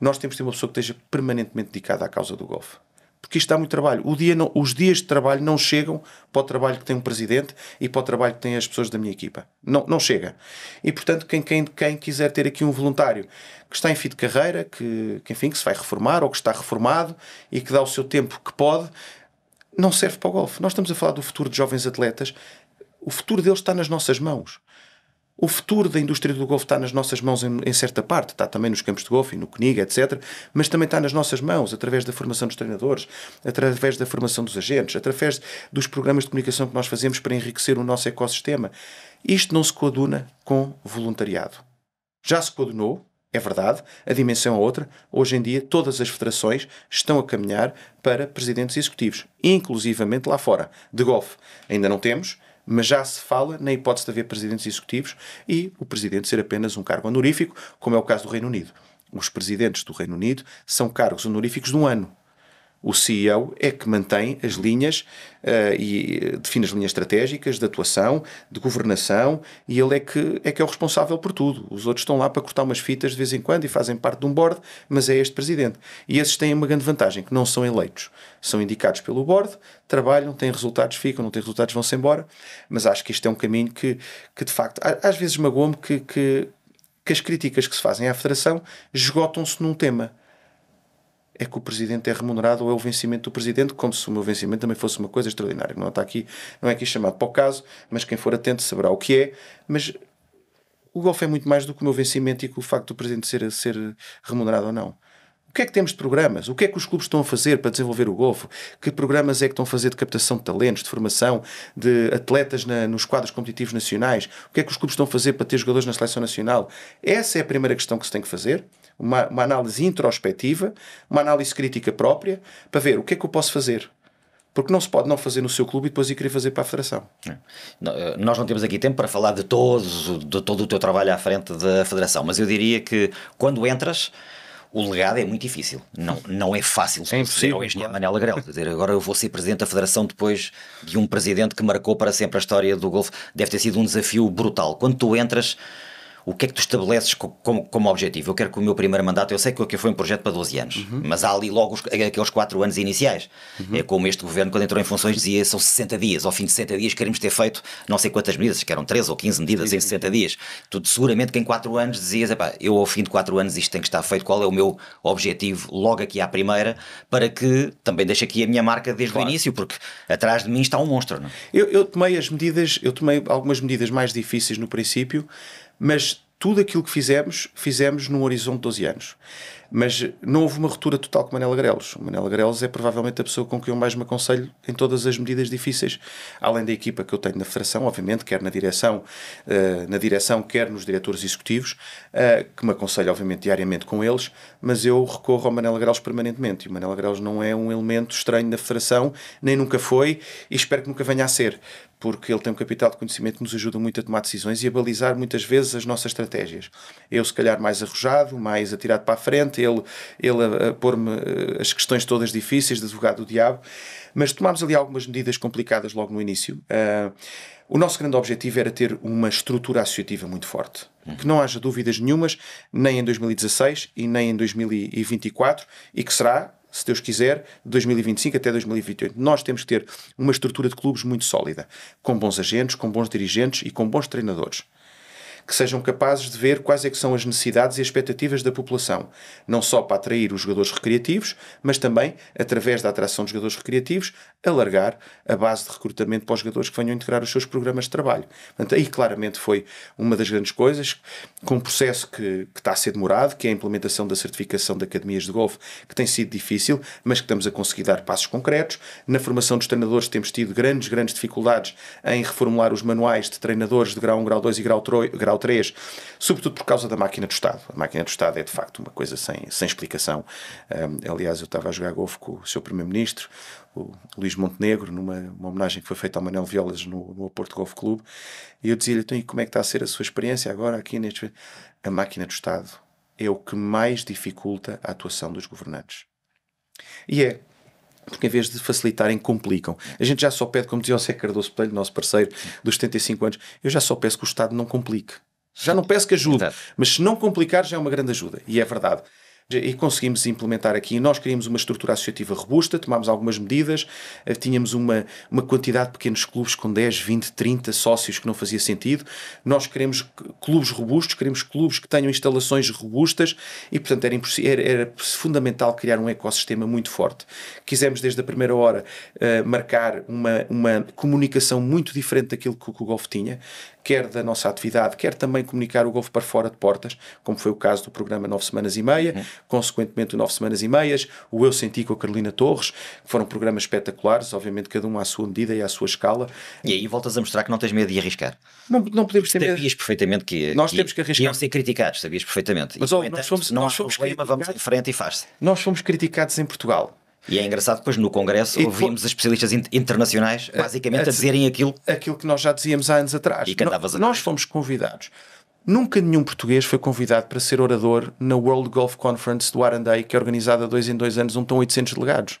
nós temos de ter uma pessoa que esteja permanentemente dedicada à causa do golfe. Porque isto dá muito trabalho. Dia não, os dias de trabalho não chegam para o trabalho que tem um presidente e para o trabalho que têm as pessoas da minha equipa. Não, não chega. E, portanto, quem, quem, quem quiser ter aqui um voluntário que está em fim de carreira, que, que, enfim, que se vai reformar ou que está reformado e que dá o seu tempo que pode, não serve para o golfe. Nós estamos a falar do futuro de jovens atletas. O futuro deles está nas nossas mãos. O futuro da indústria do golfe está nas nossas mãos em, em, certa parte, está também nos campos de golfe e no Coniga, etc. Mas também está nas nossas mãos, através da formação dos treinadores, através da formação dos agentes, através dos programas de comunicação que nós fazemos para enriquecer o nosso ecossistema. Isto não se coaduna com voluntariado. Já se coadunou, é verdade, a dimensão é outra. Hoje em dia, todas as federações estão a caminhar para presidentes executivos, inclusivamente lá fora, de golfe. Ainda não temos, mas já se fala na hipótese de haver presidentes executivos e o presidente ser apenas um cargo honorífico, como é o caso do Reino Unido. Os presidentes do Reino Unido são cargos honoríficos de um ano o CEO é que mantém as linhas uh, e eh, define as linhas estratégicas de atuação, de governação e ele é que, é que é o responsável por tudo. Os outros estão lá para cortar umas fitas de vez em quando e fazem parte de um board, mas é este presidente. E esses têm uma grande vantagem, que não são eleitos. São indicados pelo board, trabalham, têm resultados, ficam, não têm resultados, vão-se embora. Mas acho que isto é um caminho que, que de facto, às vezes magoa-me que, que, que as críticas que se fazem à Federação esgotam-se num tema é que o presidente é remunerado ou é o vencimento do presidente, como se o meu vencimento também fosse uma coisa extraordinária. Não está aqui, não é aqui chamado para o caso, mas quem for atento saberá o que é. Mas o golfe é muito mais do que o meu vencimento e que o facto do presidente ser, ser remunerado ou não. O que é que temos de programas? O que é que os clubes estão a fazer para desenvolver o golfe? Que programas é que estão a fazer de captação de talentos, de formação, de atletas na, nos quadros competitivos nacionais? O que é que os clubes estão a fazer para ter jogadores na seleção nacional? Essa é a primeira questão que se tem que fazer uma, uma análise introspectiva, uma análise crítica própria, para ver o que é que eu posso fazer, porque não se pode não fazer no seu clube e depois ir querer fazer para a Federação. É. Eh, nós não temos aqui tempo para falar de, todos, de todo o teu trabalho à frente da Federação, mas eu diria que quando entras, o legado é muito difícil. Não, não é fácil é impossível, é dizer ao Manel Agrel. agora eu vou ser presidente da Federação depois de um presidente que marcou para sempre a história do Golfo. Deve ter sido um desafio brutal. Quando tu entras, o que é que tu estabeleces como, como objetivo? Eu quero que o meu primeiro mandato, eu sei que foi um projeto para 12 anos, uhum. mas há ali logo os, aqueles 4 anos iniciais. Uhum. É como este governo, quando entrou em funções, dizia são 60 dias, ao fim de 60 dias queremos ter feito não sei quantas medidas, que eram 13 ou 15 medidas sim, em 60 sim. dias. Tu seguramente que em 4 anos dizias, eu ao fim de 4 anos isto tem que estar feito, qual é o meu objetivo logo aqui à primeira, para que também deixe aqui a minha marca desde claro. o início, porque atrás de mim está um monstro. Não? É? Eu, eu tomei as medidas, eu tomei algumas medidas mais difíceis no princípio mas tudo aquilo que fizemos, fizemos num horizonte de 12 anos. Mas não houve uma ruptura total com Manela Grelos. O Manela Grelos é provavelmente a pessoa com quem eu mais me aconselho em todas as medidas difíceis, além da equipa que eu tenho na Federação, obviamente, quer na direção, eh, na direção quer nos diretores executivos, eh, que me aconselho, obviamente, diariamente com eles, mas eu recorro ao Manela Grelos permanentemente. E o Manela Grelos não é um elemento estranho da Federação, nem nunca foi, e espero que nunca venha a ser porque ele tem um capital de conhecimento que nos ajuda muito a tomar decisões e a balizar muitas vezes as nossas estratégias. Eu, se calhar, mais arrojado, mais atirado para a frente, ele, ele a, a pôr-me eh, as questões todas difíceis, de advogado do diabo, mas tomámos ali algumas medidas complicadas logo no início. Uh, o nosso grande objetivo era ter uma estrutura associativa muito forte. Que não haja dúvidas nenhumas, nem em 2016 e nem em 2024, e que será, se Deus quiser, de 2025 até 2028. Nós temos que ter uma estrutura de clubes muito sólida, com bons agentes, com bons dirigentes e com bons treinadores que sejam capazes de ver quais é que são as necessidades e expectativas da população, não só para atrair os jogadores recreativos, mas também, através da atração dos jogadores recreativos, alargar a base de recrutamento para os jogadores que venham integrar os seus programas de trabalho. Portanto, aí claramente foi uma das grandes coisas, com um processo que, que está a ser demorado, que é a implementação da certificação de academias de golfe, que tem sido difícil, mas que estamos a conseguir dar passos concretos. Na formação dos treinadores temos tido grandes, grandes dificuldades em reformular os manuais de treinadores de grau 1, grau 2 e grau 3, ou sobretudo por causa da máquina do Estado. A máquina do Estado é de facto uma coisa sem, sem explicação. Um, aliás, eu estava a jogar golfe com o seu Primeiro-Ministro, o Luís Montenegro, numa homenagem que foi feita ao Manuel Violas no, no Porto Golf Clube, e eu dizia-lhe, então, e como é que está a ser a sua experiência agora aqui neste... A máquina do Estado é o que mais dificulta a atuação dos governantes. E é, porque em vez de facilitarem, complicam. A gente já só pede, como dizia o Sé Cardoso Pelho, nosso parceiro dos 75 anos, eu já só peço que o Estado não complique. Já não peço que ajude, Exato. mas se não complicar já é uma grande ajuda. E é verdade e conseguimos implementar aqui. Nós queríamos uma estrutura associativa robusta, tomámos algumas medidas, eh, tínhamos uma, uma quantidade de pequenos clubes com 10, 20, 30 sócios que não fazia sentido. Nós queremos clubes robustos, queremos clubes que tenham instalações robustas e, portanto, era, era, era fundamental criar um ecossistema muito forte. Quisemos, desde a primeira hora, uh, marcar uma, uma comunicação muito diferente daquilo que, que o Golf tinha quer da nossa atividade, quer também comunicar o Golfo para fora de portas, como foi o caso do programa Nove Semanas e Meia, uhum. consequentemente o Nove Semanas e Meias, o Eu Senti com a Carolina Torres, que foram programas espetaculares, obviamente cada um à sua medida e à sua escala. E aí voltas a mostrar que não tens medo de arriscar. Não, não podemos ter medo. Sabias perfeitamente que, nós que, temos que arriscar. iam ser criticados, sabias perfeitamente. Mas e, ó, nós fomos, não nós fomos problema, vamos em frente e faz-se. Nós fomos criticados em Portugal e é engraçado, depois no Congresso e ouvimos foi... especialistas internacionais é, basicamente é a, a, dizerem aquilo. Aquilo que nós já dizíamos há anos atrás. E no, Nós fomos convidados. Nunca nenhum português foi convidado para ser orador na World Golf Conference do Arandei, que é organizada dois em dois anos, onde estão 800 delegados.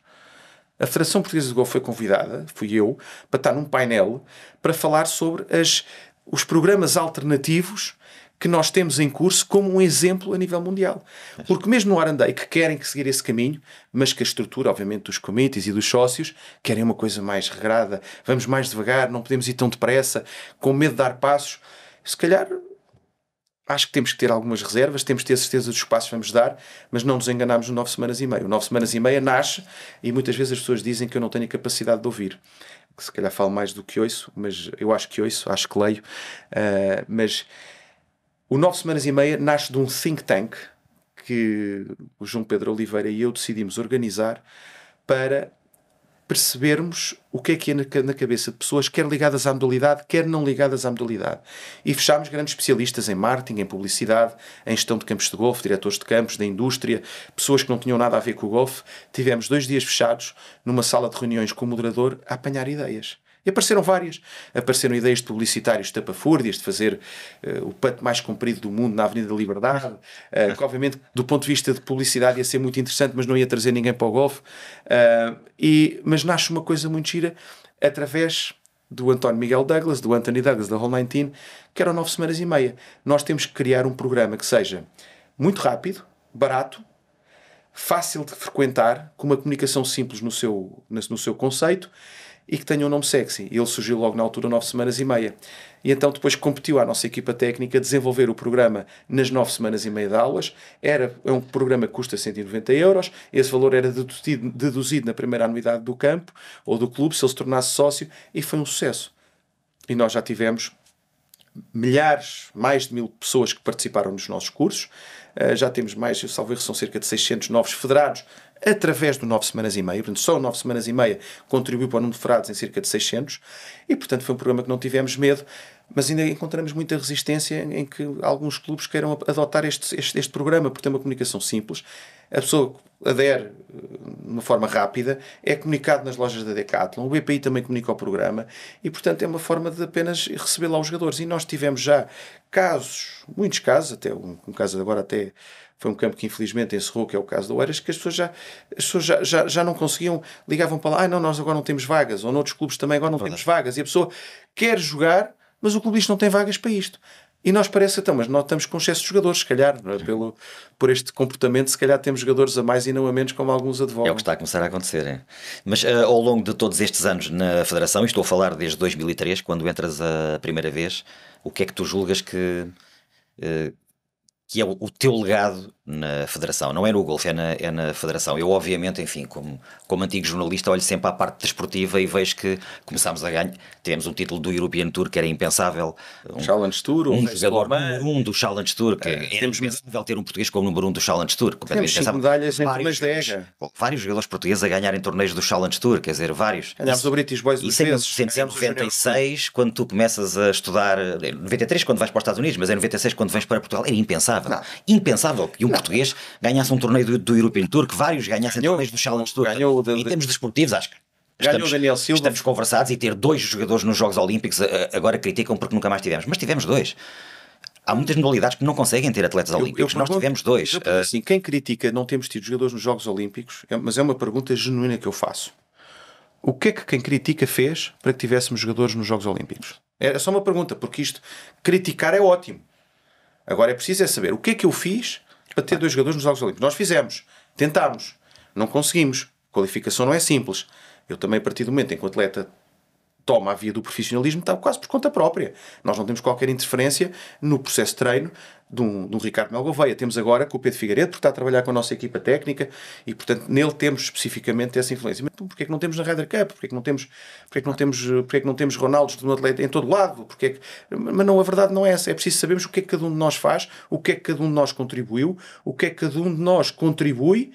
A Federação Portuguesa de Golf foi convidada, fui eu, para estar num painel para falar sobre as, os programas alternativos que nós temos em curso como um exemplo a nível mundial. Porque mesmo no Arandei que querem seguir esse caminho, mas que a estrutura, obviamente, dos comitês e dos sócios querem uma coisa mais regrada, vamos mais devagar, não podemos ir tão depressa, com medo de dar passos, se calhar acho que temos que ter algumas reservas, temos que ter certeza dos passos que vamos dar, mas não nos enganamos no 9 semanas e meia. O 9 semanas e meia nasce e muitas vezes as pessoas dizem que eu não tenho capacidade de ouvir. Se calhar falo mais do que ouço, mas eu acho que ouço, acho que leio, uh, mas o Nove Semanas e Meia nasce de um think tank que o João Pedro Oliveira e eu decidimos organizar para percebermos o que é que é na cabeça de pessoas, quer ligadas à modalidade, quer não ligadas à modalidade. E fechámos grandes especialistas em marketing, em publicidade, em gestão de campos de golfe, diretores de campos, da indústria, pessoas que não tinham nada a ver com o golfe. Tivemos dois dias fechados numa sala de reuniões com o moderador a apanhar ideias. E apareceram várias. Apareceram ideias de publicitários de tapafúrdias, de fazer uh, o pato mais comprido do mundo na Avenida da Liberdade, uh, que obviamente do ponto de vista de publicidade ia ser muito interessante, mas não ia trazer ninguém para o golfe. Uh, e, mas nasce uma coisa muito gira através do António Miguel Douglas, do Anthony Douglas da Hall 19, que eram nove semanas e meia. Nós temos que criar um programa que seja muito rápido, barato, fácil de frequentar, com uma comunicação simples no seu, no seu conceito e que tenha um nome sexy. Ele surgiu logo na altura, nove semanas e meia. E então depois competiu à nossa equipa técnica desenvolver o programa nas nove semanas e meia de aulas. Era é um programa que custa 190 euros. Esse valor era deduzido, deduzido na primeira anuidade do campo ou do clube, se ele se tornasse sócio, e foi um sucesso. E nós já tivemos milhares, mais de mil pessoas que participaram dos nossos cursos. Eh, já temos mais, eu salvo erro, são cerca de 600 novos federados através do 9 semanas e meia, portanto, só o 9 semanas e meia contribuiu para o número de furados em cerca de 600, e portanto foi um programa que não tivemos medo, mas ainda encontramos muita resistência em que alguns clubes queiram adotar este, este, este programa, porque tem uma comunicação simples, a pessoa adere eh, de uma forma rápida, é comunicado nas lojas da Decathlon, o BPI também comunica o programa e, portanto, é uma forma de apenas receber lá os jogadores. E nós tivemos já casos, muitos casos, até um, um caso agora até foi um campo que infelizmente encerrou, que é o caso do Oeiras, que as pessoas já, as pessoas já, já, já não conseguiam, ligavam para lá, ah, não, nós agora não temos vagas, ou noutros clubes também agora não Verdade. temos vagas, e a pessoa quer jogar, mas o clube diz não tem vagas para isto. E nós parece então, mas nós estamos com excesso de jogadores, se calhar, é? Pelo, por este comportamento, se calhar temos jogadores a mais e não a menos, como alguns advogam. É o que está a começar a acontecer. Hein? É. Mas uh, ao longo de todos estes anos na Federação, e estou a falar desde 2003, quando entras a primeira vez, o que é que tu julgas que, uh, que é o, o, teu legado na Federação. Não é no golfe, é na, é na Federação. Eu, obviamente, enfim, como, como antigo jornalista, olho sempre à parte desportiva e vejo que começámos a ganhar. Tivemos um título do European Tour que era impensável. Um, Challenge Tour, um, um jogador número um do Challenge Tour. Que é. Éramos impensável ter um português como número um do Challenge Tour. Temos cinco medalhas em vários, jogadores, vários jogadores portugueses a ganharem torneios do Challenge Tour, quer dizer, vários. Ganhámos o British Boys e Isso em 1996, quando tu começas a estudar... Em eh, 93, quando vais para os Estados Unidos, mas em 96, quando vens para Portugal, era impensável impensável. Não. Impensável que um não. português ganhasse um torneio do, do European Tour, que vários ganhassem ganhou, torneios do Challenge Tour. Ganhou de, em termos desportivos, acho que. Ganhou estamos, Daniel Silva. Estamos conversados e ter dois jogadores nos Jogos Olímpicos eh, eh, agora criticam porque nunca mais tivemos. Mas tivemos dois. Há muitas modalidades que não conseguem ter atletas eu, olímpicos. Eu, Nós pergunto, tivemos dois. Eu, eh, assim, quem critica não termos tido jogadores nos Jogos Olímpicos, é, mas é uma pergunta genuína que eu faço. O que é que quem critica fez para que tivéssemos jogadores nos Jogos Olímpicos? É só uma pergunta, porque isto, criticar é ótimo. Agora é preciso é saber o que é que eu fiz para ter dois jogadores nos Jogos Olímpicos. Nós fizemos, tentámos, não conseguimos. qualificação não é simples. Eu também, a partir do momento em que o atleta toma a via do profissionalismo está quase por conta própria. Nós não temos qualquer interferência no processo de treino de um, de um Ricardo Mel Gouveia. Temos agora com o Pedro Figueiredo, porque está a trabalhar com a nossa equipa técnica e, portanto, nele temos especificamente essa influência. Mas então, porquê é que não temos na Ryder Cup? Porquê é que não temos, porquê é que não temos, porquê é que não temos Ronaldos de um atleta em todo lado? Porquê é que... Mas não, a verdade não é essa. É preciso sabermos o que é que cada um de nós faz, o que é que cada um de nós contribuiu, o que é que cada um de nós contribui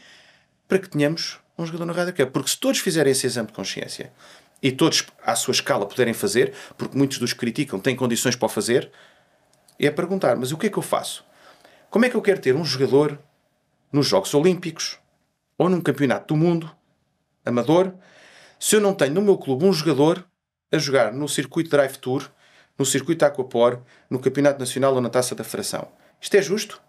para que tenhamos um jogador na Ryder Cup. Porque se todos fizerem esse exame de consciência e todos à sua escala puderem fazer, porque muitos dos que criticam têm condições para o fazer, é perguntar: mas o que é que eu faço? Como é que eu quero ter um jogador nos Jogos Olímpicos ou num Campeonato do Mundo amador se eu não tenho no meu clube um jogador a jogar no circuito Drive Tour, no circuito Aquapor, no Campeonato Nacional ou na Taça da fração? Isto é justo?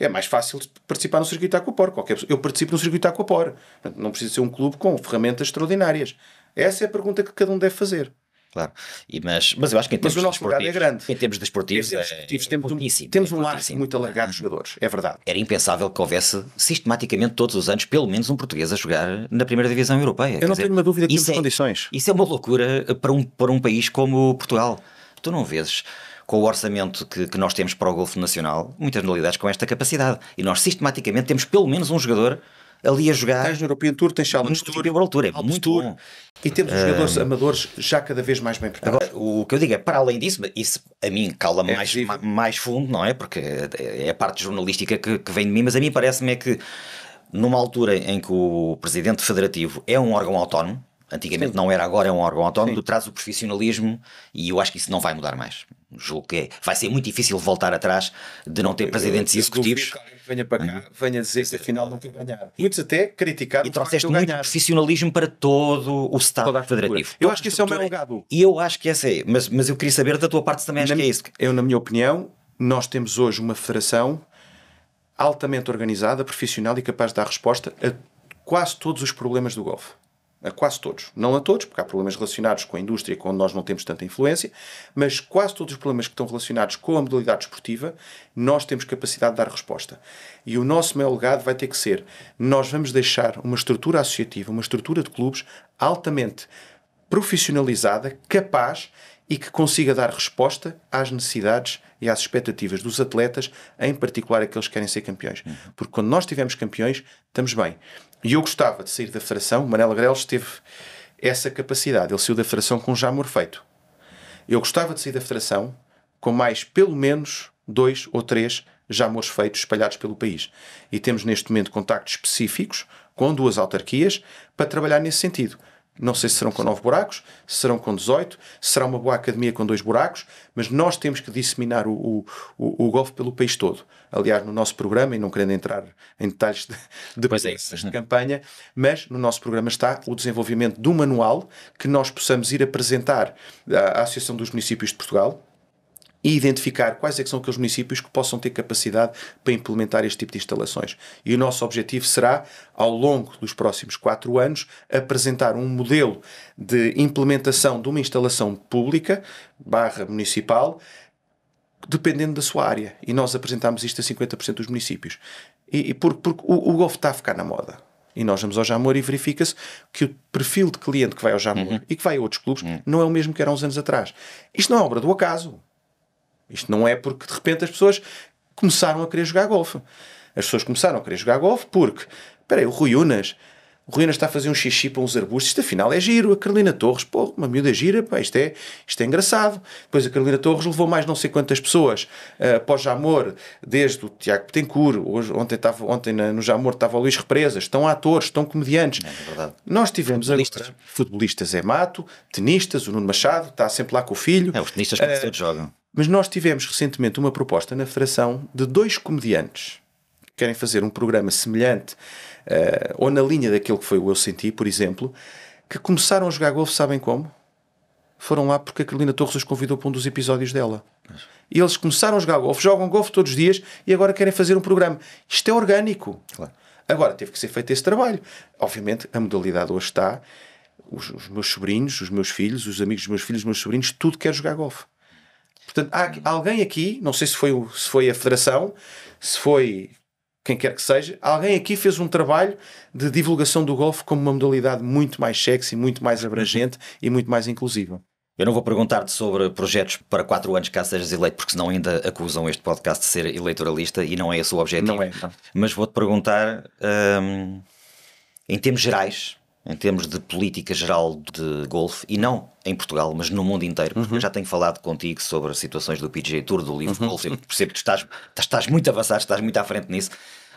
É mais fácil participar no circuito Aquapor. Qualquer Eu participo no circuito Aquapor. Não precisa ser um clube com ferramentas extraordinárias. Essa é a pergunta que cada um deve fazer. Claro. E, mas, mas eu acho que em termos mas o nosso mercado é grande. Em termos desportivos, de é, temos, é temos, um laço muito alargado de jogadores, é verdade. Era impensável que houvesse sistematicamente todos os anos pelo menos um português a jogar na primeira divisão europeia. Eu Quer não dizer, tenho uma dúvida que isso é, condições. Isso é uma loucura eh, para um, para um país como Portugal. Tu não vês com o orçamento que, que, nós temos para o Golfo Nacional, muitas modalidades com esta capacidade. E nós sistematicamente temos pelo menos um jogador ali a jogar. Tens no European Tour, tens Challenge no Tour. European Tour, é muito Tour. bom. E temos uh, jogadores amadores já cada vez mais bem preparados. Agora, o que eu digo é, para além disso, isso a mim cala é mais, mais fundo, não é? Porque é a parte jornalística que, que vem de mim, mas a mim parece-me é que numa altura em que o presidente federativo é um órgão autónomo, antigamente Sim. não era, agora é um órgão autónomo, tu traz o profissionalismo e eu acho que isso não vai mudar mais. Julgo que é. vai ser muito difícil voltar atrás de não ter eu, presidentes eu, eu executivos. Duvido, venha para né? cá, venha dizer que afinal não nunca ganhar, Muitos até criticaram. E trouxeste muito ganhar. profissionalismo para todo o Estado Federativo. Eu acho que isso é o meu legado. E eu acho que essa é, mas, mas eu queria saber da tua parte também, acho na, que é isso. Eu, na minha opinião, nós temos hoje uma federação altamente organizada, profissional e capaz de dar resposta a quase todos os problemas do golfe a quase todos. Não a todos, porque há problemas relacionados com a indústria, onde nós não temos tanta influência, mas quase todos os problemas que estão relacionados com a modalidade esportiva, nós temos capacidade de dar resposta. E o nosso maior legado vai ter que ser: nós vamos deixar uma estrutura associativa, uma estrutura de clubes altamente profissionalizada, capaz e que consiga dar resposta às necessidades e às expectativas dos atletas, em particular aqueles que querem ser campeões. Uhum. Porque quando nós tivermos campeões, estamos bem. E eu gostava de sair da federação. Manela Grelos teve essa capacidade. Ele saiu da federação com já jamor feito. Eu gostava de sair da federação com mais, pelo menos, dois ou três jamores feitos espalhados pelo país. E temos neste momento contactos específicos com duas autarquias para trabalhar nesse sentido. Não sei se serão com 9 buracos, se serão com 18, se será uma boa academia com dois buracos, mas nós temos que disseminar o, o, o, golfe pelo país todo. Aliás, no nosso programa, e não querendo entrar em detalhes de, de, é, né? de campanha, mas no nosso programa está o desenvolvimento de um manual que nós possamos ir apresentar à Associação dos Municípios de Portugal, e identificar quais é que são aqueles municípios que possam ter capacidade para implementar este tipo de instalações. E o nosso objetivo será, ao longo dos próximos quatro anos, apresentar um modelo de implementação de uma instalação pública barra municipal dependendo da sua área. E nós apresentámos isto a 50% dos municípios. E, e porque, porque o, o Golf está a ficar na moda. E nós vamos ao Jamor e verifica-se que o perfil de cliente que vai ao Jamor uhum. e que vai a outros clubes uhum. não é o mesmo que era uns anos atrás. Isto não é obra do acaso. Isto não é porque de repente as pessoas começaram a querer jogar golfe. As pessoas começaram a querer jogar golfe porque, peraí, o Rui Unas, o Rui Unas está a fazer um xixi para uns arbustos, isto afinal é giro. A Carolina Torres, pô, uma miúda gira, pá, isto, é, isto é engraçado. Depois a Carolina Torres levou mais não sei quantas pessoas uh, para o Jamor, desde o Tiago Petencourt, hoje, ontem, estava, ontem na, no Jamor estava o Luís Represas, estão atores, estão comediantes. É verdade. Nós tivemos futebolistas. agora futebolistas é Mato, tenistas, o Nuno Machado está sempre lá com o filho. É, os tenistas que uh, jogam. Mas nós tivemos recentemente uma proposta na Federação de dois comediantes que querem fazer um programa semelhante uh, ou na linha daquele que foi o Eu Senti, por exemplo, que começaram a jogar golfe, sabem como? Foram lá porque a Carolina Torres os convidou para um dos episódios dela. E eles começaram a jogar golfe, jogam golfe todos os dias e agora querem fazer um programa. Isto é orgânico. Claro. Agora, teve que ser feito esse trabalho. Obviamente, a modalidade hoje está. Os, os, meus sobrinhos, os meus filhos, os amigos dos meus filhos, os meus sobrinhos, tudo quer jogar golfe. Portanto, há uhum. alguém aqui, não sei se foi, se foi a Federação, se foi quem quer que seja, alguém aqui fez um trabalho de divulgação do golfe como uma modalidade muito mais sexy, muito mais abrangente e muito mais inclusiva. Eu não vou perguntar-te sobre projetos para 4 anos caso sejas eleito, porque senão ainda acusam este podcast de ser eleitoralista e não é esse o objetivo. Não é. Não. Mas vou-te perguntar, um, em termos gerais, em termos de política geral de golfe, e não em Portugal, mas no mundo inteiro, porque uhum. eu já tenho falado contigo sobre as situações do PGA Tour, do livro uhum. de golfe, eu percebo que estás, estás muito avançado, estás muito à frente nisso.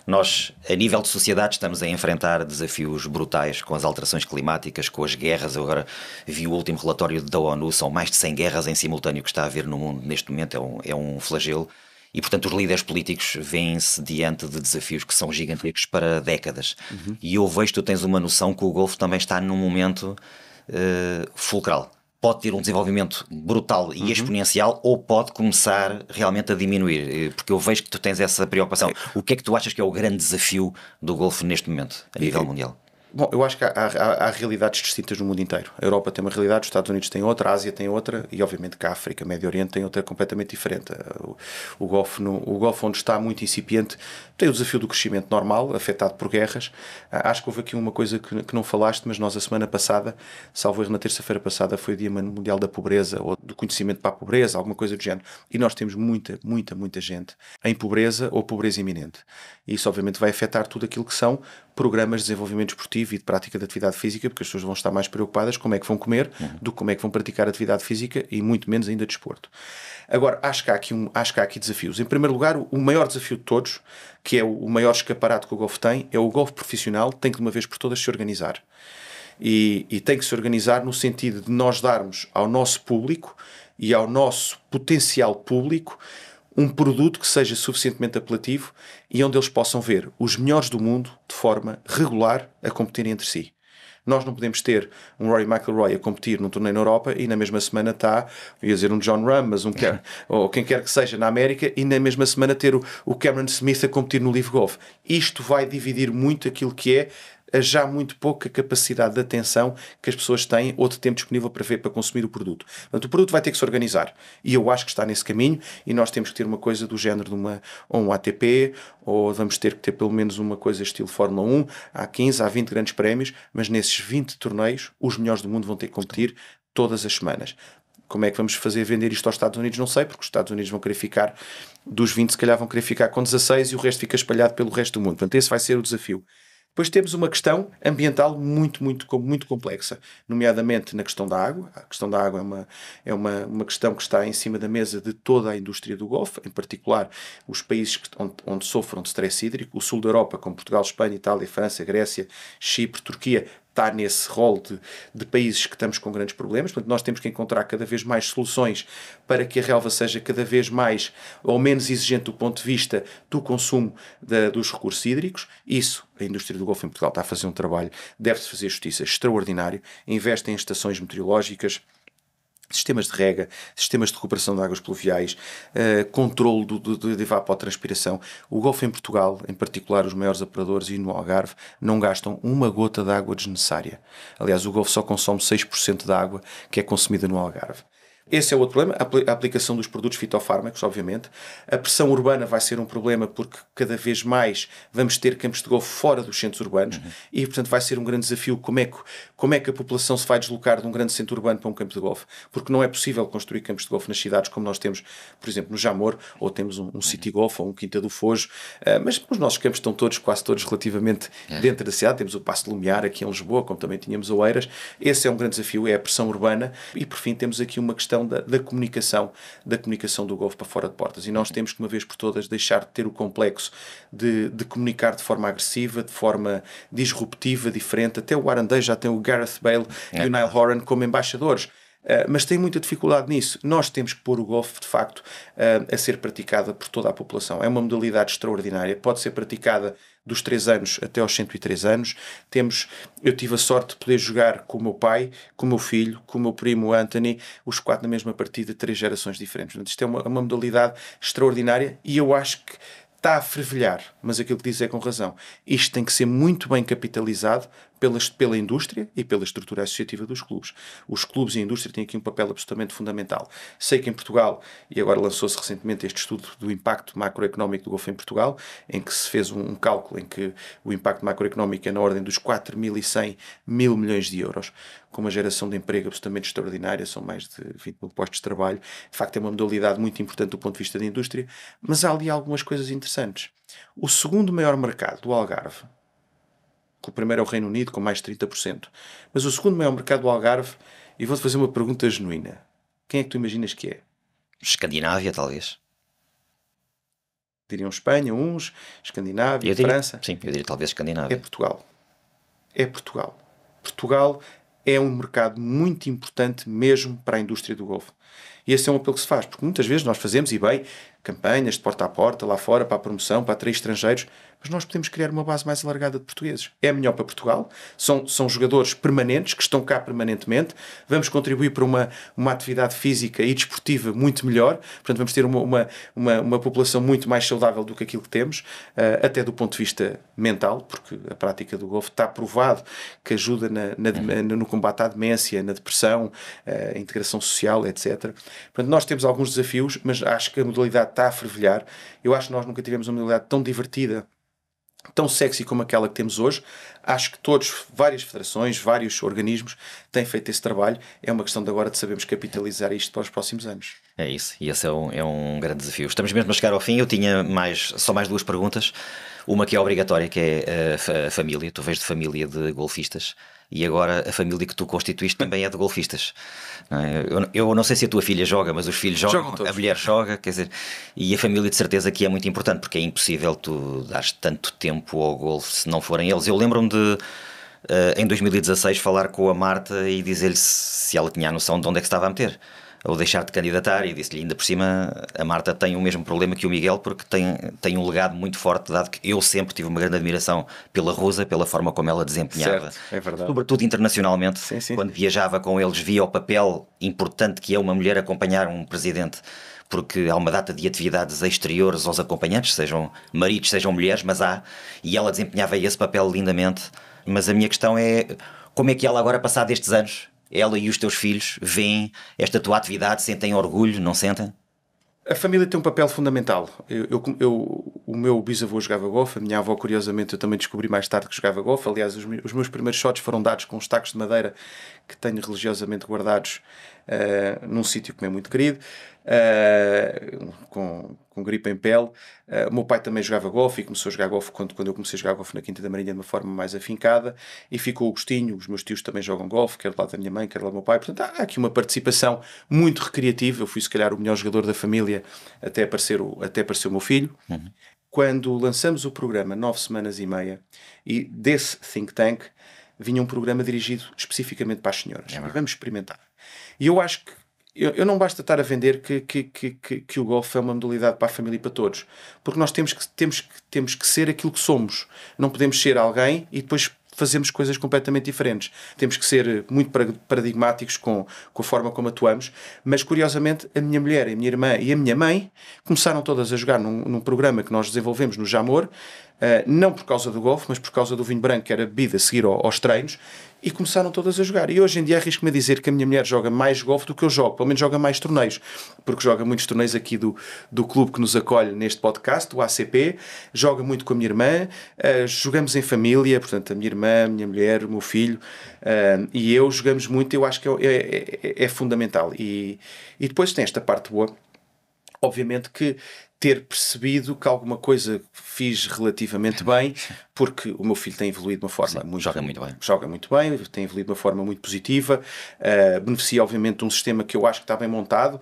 Nós, a nível de sociedade, estamos a enfrentar desafios brutais com as alterações climáticas, com as guerras. Eu agora vi o último relatório da ONU, são mais de 100 guerras em simultâneo que está a haver no mundo neste momento, é um, é um flagelo. E, portanto, os líderes políticos vêm-se diante de desafios que são gigantescos para décadas. Uhum. E eu vejo, que tu tens uma noção que o Golfo também está num momento uh, fulcral. Pode ter um desenvolvimento brutal e uhum. exponencial ou pode começar realmente a diminuir, eh, porque eu vejo que tu tens essa preocupação. É. O que é que tu achas que é o grande desafio do Golfo neste momento, a nível mundial? Bom, eu acho que há, há, há, realidades distintas no mundo inteiro. A Europa tem uma realidade, os Estados Unidos têm outra, a Ásia tem outra e, obviamente, que a África, o Médio Oriente tem outra completamente diferente. O, o, Golfo, no, o Golfo, onde está muito incipiente, tem o desafio do crescimento normal, afetado por guerras. Ah, acho que houve aqui uma coisa que, que não falaste, mas nós, a semana passada, salvo erro, na terça-feira passada, foi o Dia Mundial da Pobreza ou do Conhecimento para a Pobreza, alguma coisa do género. E nós temos muita, muita, muita gente em pobreza ou pobreza iminente. E isso, obviamente, vai afetar tudo aquilo que são programas de desenvolvimento esportivo e de prática de atividade física, porque as pessoas vão estar mais preocupadas como é que vão comer uhum. do que como é que vão praticar atividade física e muito menos ainda desporto. Agora, acho que, há aqui um, acho que há aqui desafios. Em primeiro lugar, o maior desafio de todos, que é o maior escaparate que o golfe tem, é o golfe profissional tem que de uma vez por todas se organizar. E, e tem que se organizar no sentido de nós darmos ao nosso público e ao nosso potencial público um produto que seja suficientemente apelativo e onde eles possam ver os melhores do mundo de forma regular a competirem entre si. Nós não podemos ter um Rory McIlroy a competir num torneio na Europa e na mesma semana está, ia dizer um John Ram, mas um quer, ou quem quer que seja na América, e na mesma semana ter o, o Cameron Smith a competir no Live Golf. Isto vai dividir muito aquilo que é já muito pouca capacidade de atenção que as pessoas têm ou de tempo disponível para ver, para consumir o produto. Portanto, o produto vai ter que se organizar. E eu acho que está nesse caminho e nós temos que ter uma coisa do género de uma, ou um ATP, ou vamos ter que ter pelo menos uma coisa estilo Fórmula 1. Há 15, há 20 grandes prémios, mas nesses 20 torneios, os melhores do mundo vão ter que competir todas as semanas. Como é que vamos fazer vender isto aos Estados Unidos? Não sei, porque os Estados Unidos vão querer ficar, dos 20, se calhar vão querer ficar com 16 e o resto fica espalhado pelo resto do mundo. Portanto, esse vai ser o desafio. Depois temos uma questão ambiental muito, muito, muito complexa, nomeadamente na questão da água. A questão da água é, uma, é uma, uma questão que está em cima da mesa de toda a indústria do Golfo, em particular os países onde, onde sofram de stress hídrico. O sul da Europa, como Portugal, Espanha, Itália, França, Grécia, Chipre, Turquia, está nesse rol de, de países que estamos com grandes problemas, portanto nós temos que encontrar cada vez mais soluções para que a relva seja cada vez mais ou menos exigente do ponto de vista do consumo dos recursos hídricos. Isso a indústria do Golfo em Portugal está a fazer um trabalho, deve-se fazer justiça extraordinário, investe em estações meteorológicas, sistemas de rega, sistemas de recuperação de águas pluviais, uh, eh, controle do, do, de evapotranspiração. O Golfo em Portugal, em particular os maiores operadores e no Algarve, não gastam uma gota de água desnecessária. Aliás, o Golfo só consome 6% da água que é consumida no Algarve. Esse é outro problema, a aplicação dos produtos fitofármacos, obviamente. A pressão urbana vai ser um problema porque cada vez mais vamos ter campos de golfe fora dos centros urbanos uhum. e, portanto, vai ser um grande desafio como é, que, como é que a população se vai deslocar de um grande centro urbano para um campo de golfe. Porque não é possível construir campos de golfe nas cidades como nós temos, por exemplo, no Jamor, ou temos um, um City Golf ou um Quinta do Fojo, uh, mas os nossos campos estão todos, quase todos, relativamente uhum. dentro da cidade. Temos o Passo de Lumiar aqui em Lisboa, como também tínhamos Oeiras. Esse é um grande desafio, é a pressão urbana. E, por fim, temos aqui uma questão questão da, da comunicação, da comunicação do Golfo para fora de portas. E nós temos que, uma vez por todas, deixar de ter o complexo de, de comunicar de forma agressiva, de forma disruptiva, diferente. Até o Warren já tem o Gareth Bale é. e o Niall Horan como embaixadores. Eh, mas tem muita dificuldade nisso. Nós temos que pôr o golfe, de facto, uh, a ser praticada por toda a população. É uma modalidade extraordinária, pode ser praticada dos 3 anos até aos 103 anos. Temos, eu tive a sorte de poder jogar com o meu pai, com o meu filho, com o meu primo Anthony, os quatro na mesma partida, três gerações diferentes. Portanto, isto é uma, uma modalidade extraordinária e eu acho que está a fervilhar, mas aquilo que diz é com razão. Isto tem que ser muito bem capitalizado pela, pela indústria e pela estrutura associativa dos clubes. Os clubes e a indústria têm aqui um papel absolutamente fundamental. Sei que em Portugal, e agora lançou-se recentemente este estudo do impacto macroeconómico do Golfo em Portugal, em que se fez um, um cálculo em que o impacto macroeconómico é na ordem dos 4.100 mil milhões de euros, com uma geração de emprego absolutamente extraordinária, são mais de 20 mil postos de trabalho. De facto, é uma modalidade muito importante do ponto de vista da indústria, mas há ali algumas coisas interessantes. O segundo maior mercado do Algarve, o primeiro é o Reino Unido, com mais 30%. Mas o segundo maior mercado do Algarve, e vou-te fazer uma pergunta genuína: quem é que tu imaginas que é? Escandinávia, talvez. Diriam Espanha, uns, Escandinávia, diria, França. Sim, eu diria talvez Escandinávia. É Portugal. É Portugal. Portugal é um mercado muito importante mesmo para a indústria do Golfo. E esse é um apelo que se faz, porque muitas vezes nós fazemos, e bem, campanhas de porta a porta, lá fora, para a promoção, para atrair estrangeiros, mas nós podemos criar uma base mais alargada de portugueses. É melhor para Portugal, são, são jogadores permanentes, que estão cá permanentemente, vamos contribuir para uma, uma atividade física e desportiva muito melhor, portanto vamos ter uma, uma, uma, uma população muito mais saudável do que aquilo que temos, uh, até do ponto de vista mental, porque a prática do golfe está provado que ajuda na, na, na, uhum. no combate à demência, na depressão, uh, integração social, etc. Portanto, nós temos alguns desafios, mas acho que a modalidade está a fervilhar. Eu acho que nós nunca tivemos uma modalidade tão divertida tão sexy como aquela que temos hoje. Acho que todos, várias federações, vários organismos têm feito esse trabalho. É uma questão de agora de sabermos capitalizar isto para os próximos anos. É isso, e esse é um, é um grande desafio. Estamos mesmo a chegar ao fim. Eu tinha mais, só mais duas perguntas. Uma que é obrigatória, que é eh, a, família. Tu vês de família de golfistas e agora a família que tu constituíste também é de golfistas. É? Eu, não sei se a tua filha joga, mas os filhos jogam, jogam a mulher joga, quer dizer, e a família de certeza que é muito importante, porque é impossível tu dares tanto tempo ao golfe se não forem eles. Eu lembro-me de. Eh, em 2016, falar com a Marta e dizer-lhe se ela tinha a noção de onde é que estava a meter ou deixar de candidatar, e disse-lhe, ainda por cima, a Marta tem o mesmo problema que o Miguel, porque tem, tem um legado muito forte, dado que eu sempre tive uma grande admiração pela Rosa, pela forma como ela desempenhava. Certo, é verdade. Sobretudo internacionalmente, sim, sim. quando viajava com eles, via o papel importante que é uma mulher acompanhar um presidente porque há uma data de atividades exteriores aos acompanhantes, sejam maridos, sejam mulheres, mas há, e ela desempenhava esse papel lindamente. Mas a minha questão é como é que ela agora, passados estes anos, ela e os teus filhos veem esta tua atividade, sentem orgulho, não sentem? A família tem um papel fundamental. Eu, eu, eu, o meu bisavô jogava golfe, a minha avó, curiosamente, eu também descobri mais tarde que jogava golfe. Aliás, os, os meus primeiros shots foram dados com os tacos de madeira que tenho religiosamente guardados uh, num sítio que me é muito querido. Eh, com, com gripe em pele. Uh, o meu pai também jogava golfe e começou a jogar golfe quando, quando eu comecei a jogar golfe na Quinta da Marinha de uma forma mais afincada e ficou o gostinho. Os meus tios também jogam golfe, quer do lado da minha mãe, quer do lado do meu pai. Portanto, há aqui uma participação muito recreativa. Eu fui, se calhar, o melhor jogador da família até aparecer o, até aparecer o meu filho. Uhum. Quando lançamos o programa, nove semanas e meia, e desse think tank vinha um programa dirigido especificamente para as senhoras. É vamos experimentar. E eu acho que eu, eu não basta estar a vender que, que, que, que, que o golfe é uma modalidade para a família e para todos. Porque nós temos que, temos, que, temos que ser aquilo que somos. Não podemos ser alguém e depois fazemos coisas completamente diferentes. Temos que ser eh, muito paradigmáticos com, com a forma como atuamos, mas curiosamente a minha mulher, a minha irmã e a minha mãe começaram todas a jogar num, num programa que nós desenvolvemos no Jamor eh, não por causa do golfe, mas por causa do vinho branco, que era bebida a seguir aos treinos, e começaram todas a jogar. E hoje em dia arrisco-me a dizer que a minha mulher joga mais golfe do que eu jogo, pelo menos joga mais torneios, porque joga muitos torneios aqui do, do clube que nos acolhe neste podcast, o ACP, joga muito com a minha irmã, eh, jogamos em família, portanto, a minha irmã, a minha mulher, o meu filho eh, e eu jogamos muito, eu acho que é, é, é, é fundamental. E, e depois tem esta parte boa obviamente que ter percebido que alguma coisa fiz relativamente bem porque o meu filho tem evoluído de uma forma Sim, muito, joga muito bem. Joga muito bem, tem evoluído de uma forma muito positiva, uh, beneficia obviamente de um sistema que eu acho que está bem montado uh,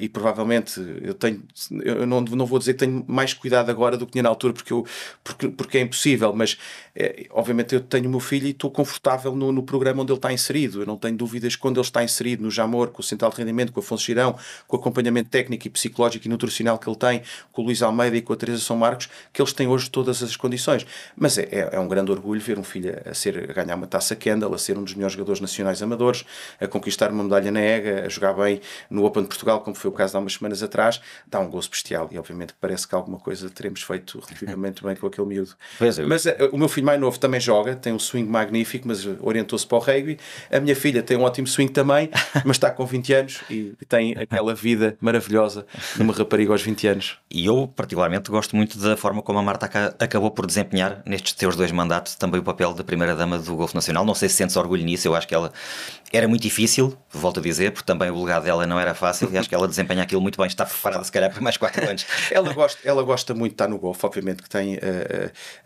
e provavelmente eu tenho, eu não, não vou dizer que tenho mais cuidado agora do que tinha na altura porque, eu, porque, porque é impossível, mas é, obviamente eu tenho o meu filho e estou confortável no, no programa onde ele está inserido, eu não tenho dúvidas que quando ele está inserido no Jamor, com o Central de Rendimento, com o Afonso Girão, com o acompanhamento técnico e psicológico e nutricional que ele tem, com o Luís Almeida e com a Teresa São Marcos, que eles têm hoje todas as condições. Mas é, é, é, um grande orgulho ver um filho a, ser, a ganhar uma taça Kendall, a ser um dos melhores jogadores nacionais amadores, a conquistar uma medalha na EGA, a jogar bem no Open de Portugal, como foi o caso há umas semanas atrás, dá um gozo bestial e obviamente parece que alguma coisa teremos feito relativamente bem com aquele miúdo. É. Mas eh, o meu filho mais novo também joga, tem um swing magnífico, mas orientou-se para o rugby. A minha filha tem um ótimo swing também, mas está com 20 anos e tem aquela vida maravilhosa de uma rapariga aos 20 anos. E eu particularmente gosto muito da forma como a Marta acabou por desempenhar nestes teus dois mandatos, também o papel da primeira-dama do Golfo Nacional. Não sei se sentes orgulho nisso, eu acho que ela era muito difícil, volto a dizer, porque também o legado dela não era fácil e acho que ela desempenha aquilo muito bem. Está preparada, se calhar, para mais quatro anos. ela, gosta, ela gosta muito de estar no Golfo, obviamente, que tem uh,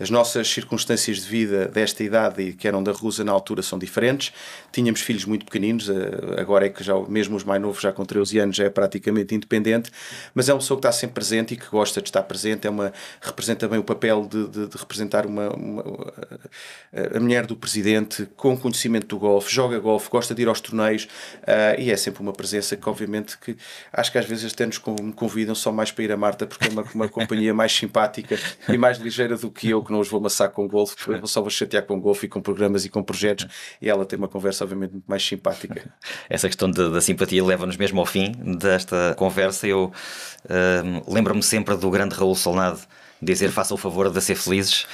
as nossas circunstâncias de vida desta idade e que eram da Rusa na altura são diferentes. Tínhamos filhos muito pequeninos, uh, agora é que já, mesmo os mais novos, já com 13 anos, já é praticamente independente, mas é uma pessoa que está sempre presente e que gosta de estar presente, é uma, representa bem o papel de, de, de representar uma, uma, uh, a mulher do presidente, com conhecimento do golfe, joga golfe, gosta de ir aos torneios uh, e é sempre uma presença que, obviamente, que acho que às vezes até nos convidam só mais para ir a Marta, porque é uma, uma companhia mais simpática e mais ligeira do que eu, que não os vou amassar com golfe, eu só vou chatear com golfe e com programas e com projetos e ela tem uma conversa, obviamente, muito mais simpática. Essa questão de, da simpatia leva-nos mesmo ao fim desta conversa. Eu uh, lembro-me sempre do grande Raul Solnado dizer faça o favor de ser felizes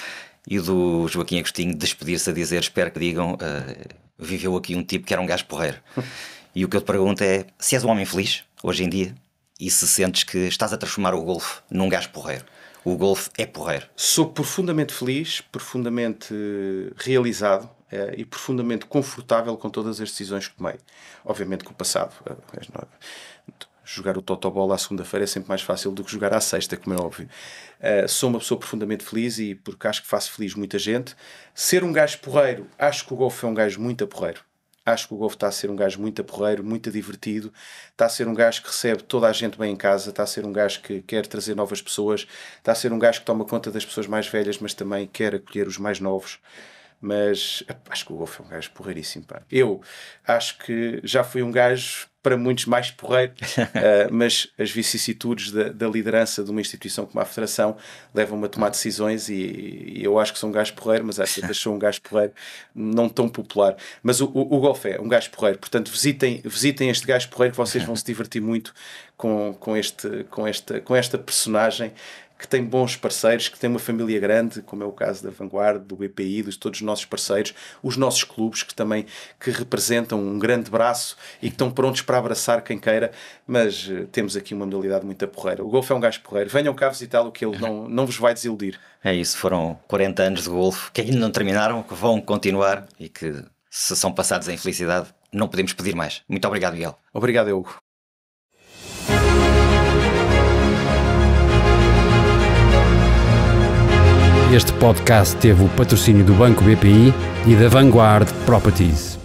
e do Joaquim Agostinho despedir-se a dizer espero que digam uh, viveu aqui um tipo que era um gajo porreiro. e o que eu te pergunto é se és um homem feliz hoje em dia e se sentes que estás a transformar o golfe num gajo porreiro. O golfe é porreiro. Sou profundamente feliz, profundamente eh, realizado eh, e profundamente confortável com todas as decisões que tomei. Obviamente que o passado, jogar o totobola à segunda-feira é sempre mais fácil do que jogar à sexta, como é óbvio. Uh, sou uma pessoa profundamente feliz e porque acho que faço feliz muita gente. Ser um gajo porreiro, acho que o golfe é um gajo muito porreiro. Acho que o Golfo está a ser um gajo muito aporreiro, muito divertido, está a ser um gajo que recebe toda a gente bem em casa, está a ser um gajo que quer trazer novas pessoas, está a ser um gajo que toma conta das pessoas mais velhas, mas também quer acolher os mais novos. Mas acho que o Golfo é um gajo porreiríssimo. Pá. Eu acho que já fui um gajo para muitos mais porreiro, uh, mas as vicissitudes da, da, liderança de uma instituição como a Federação levam-me a tomar decisões e, e, eu acho que sou um gajo porreiro, mas acho que sou um gajo porreiro não tão popular. Mas o, o, o golfe é um gajo porreiro, portanto visitem, visitem este gajo porreiro que vocês vão se divertir muito com, com, este, com, esta, com esta personagem que tem bons parceiros, que tem uma família grande, como é o caso da Vanguard, do BPI, de todos os nossos parceiros, os nossos clubes que também que representam um grande braço e que estão prontos para abraçar quem queira, mas eh, temos aqui uma modalidade muito a porreira. O golfe é um gajo porreiro. Venham cá visitá-lo que ele não, não vos vai desiludir. É isso, foram 40 anos de golfe que ainda não terminaram, que vão continuar e que se são passados em felicidade, não podemos pedir mais. Muito obrigado, Miguel. Obrigado, Hugo. Este podcast teve o patrocínio do Banco BPI e da Vanguard Properties.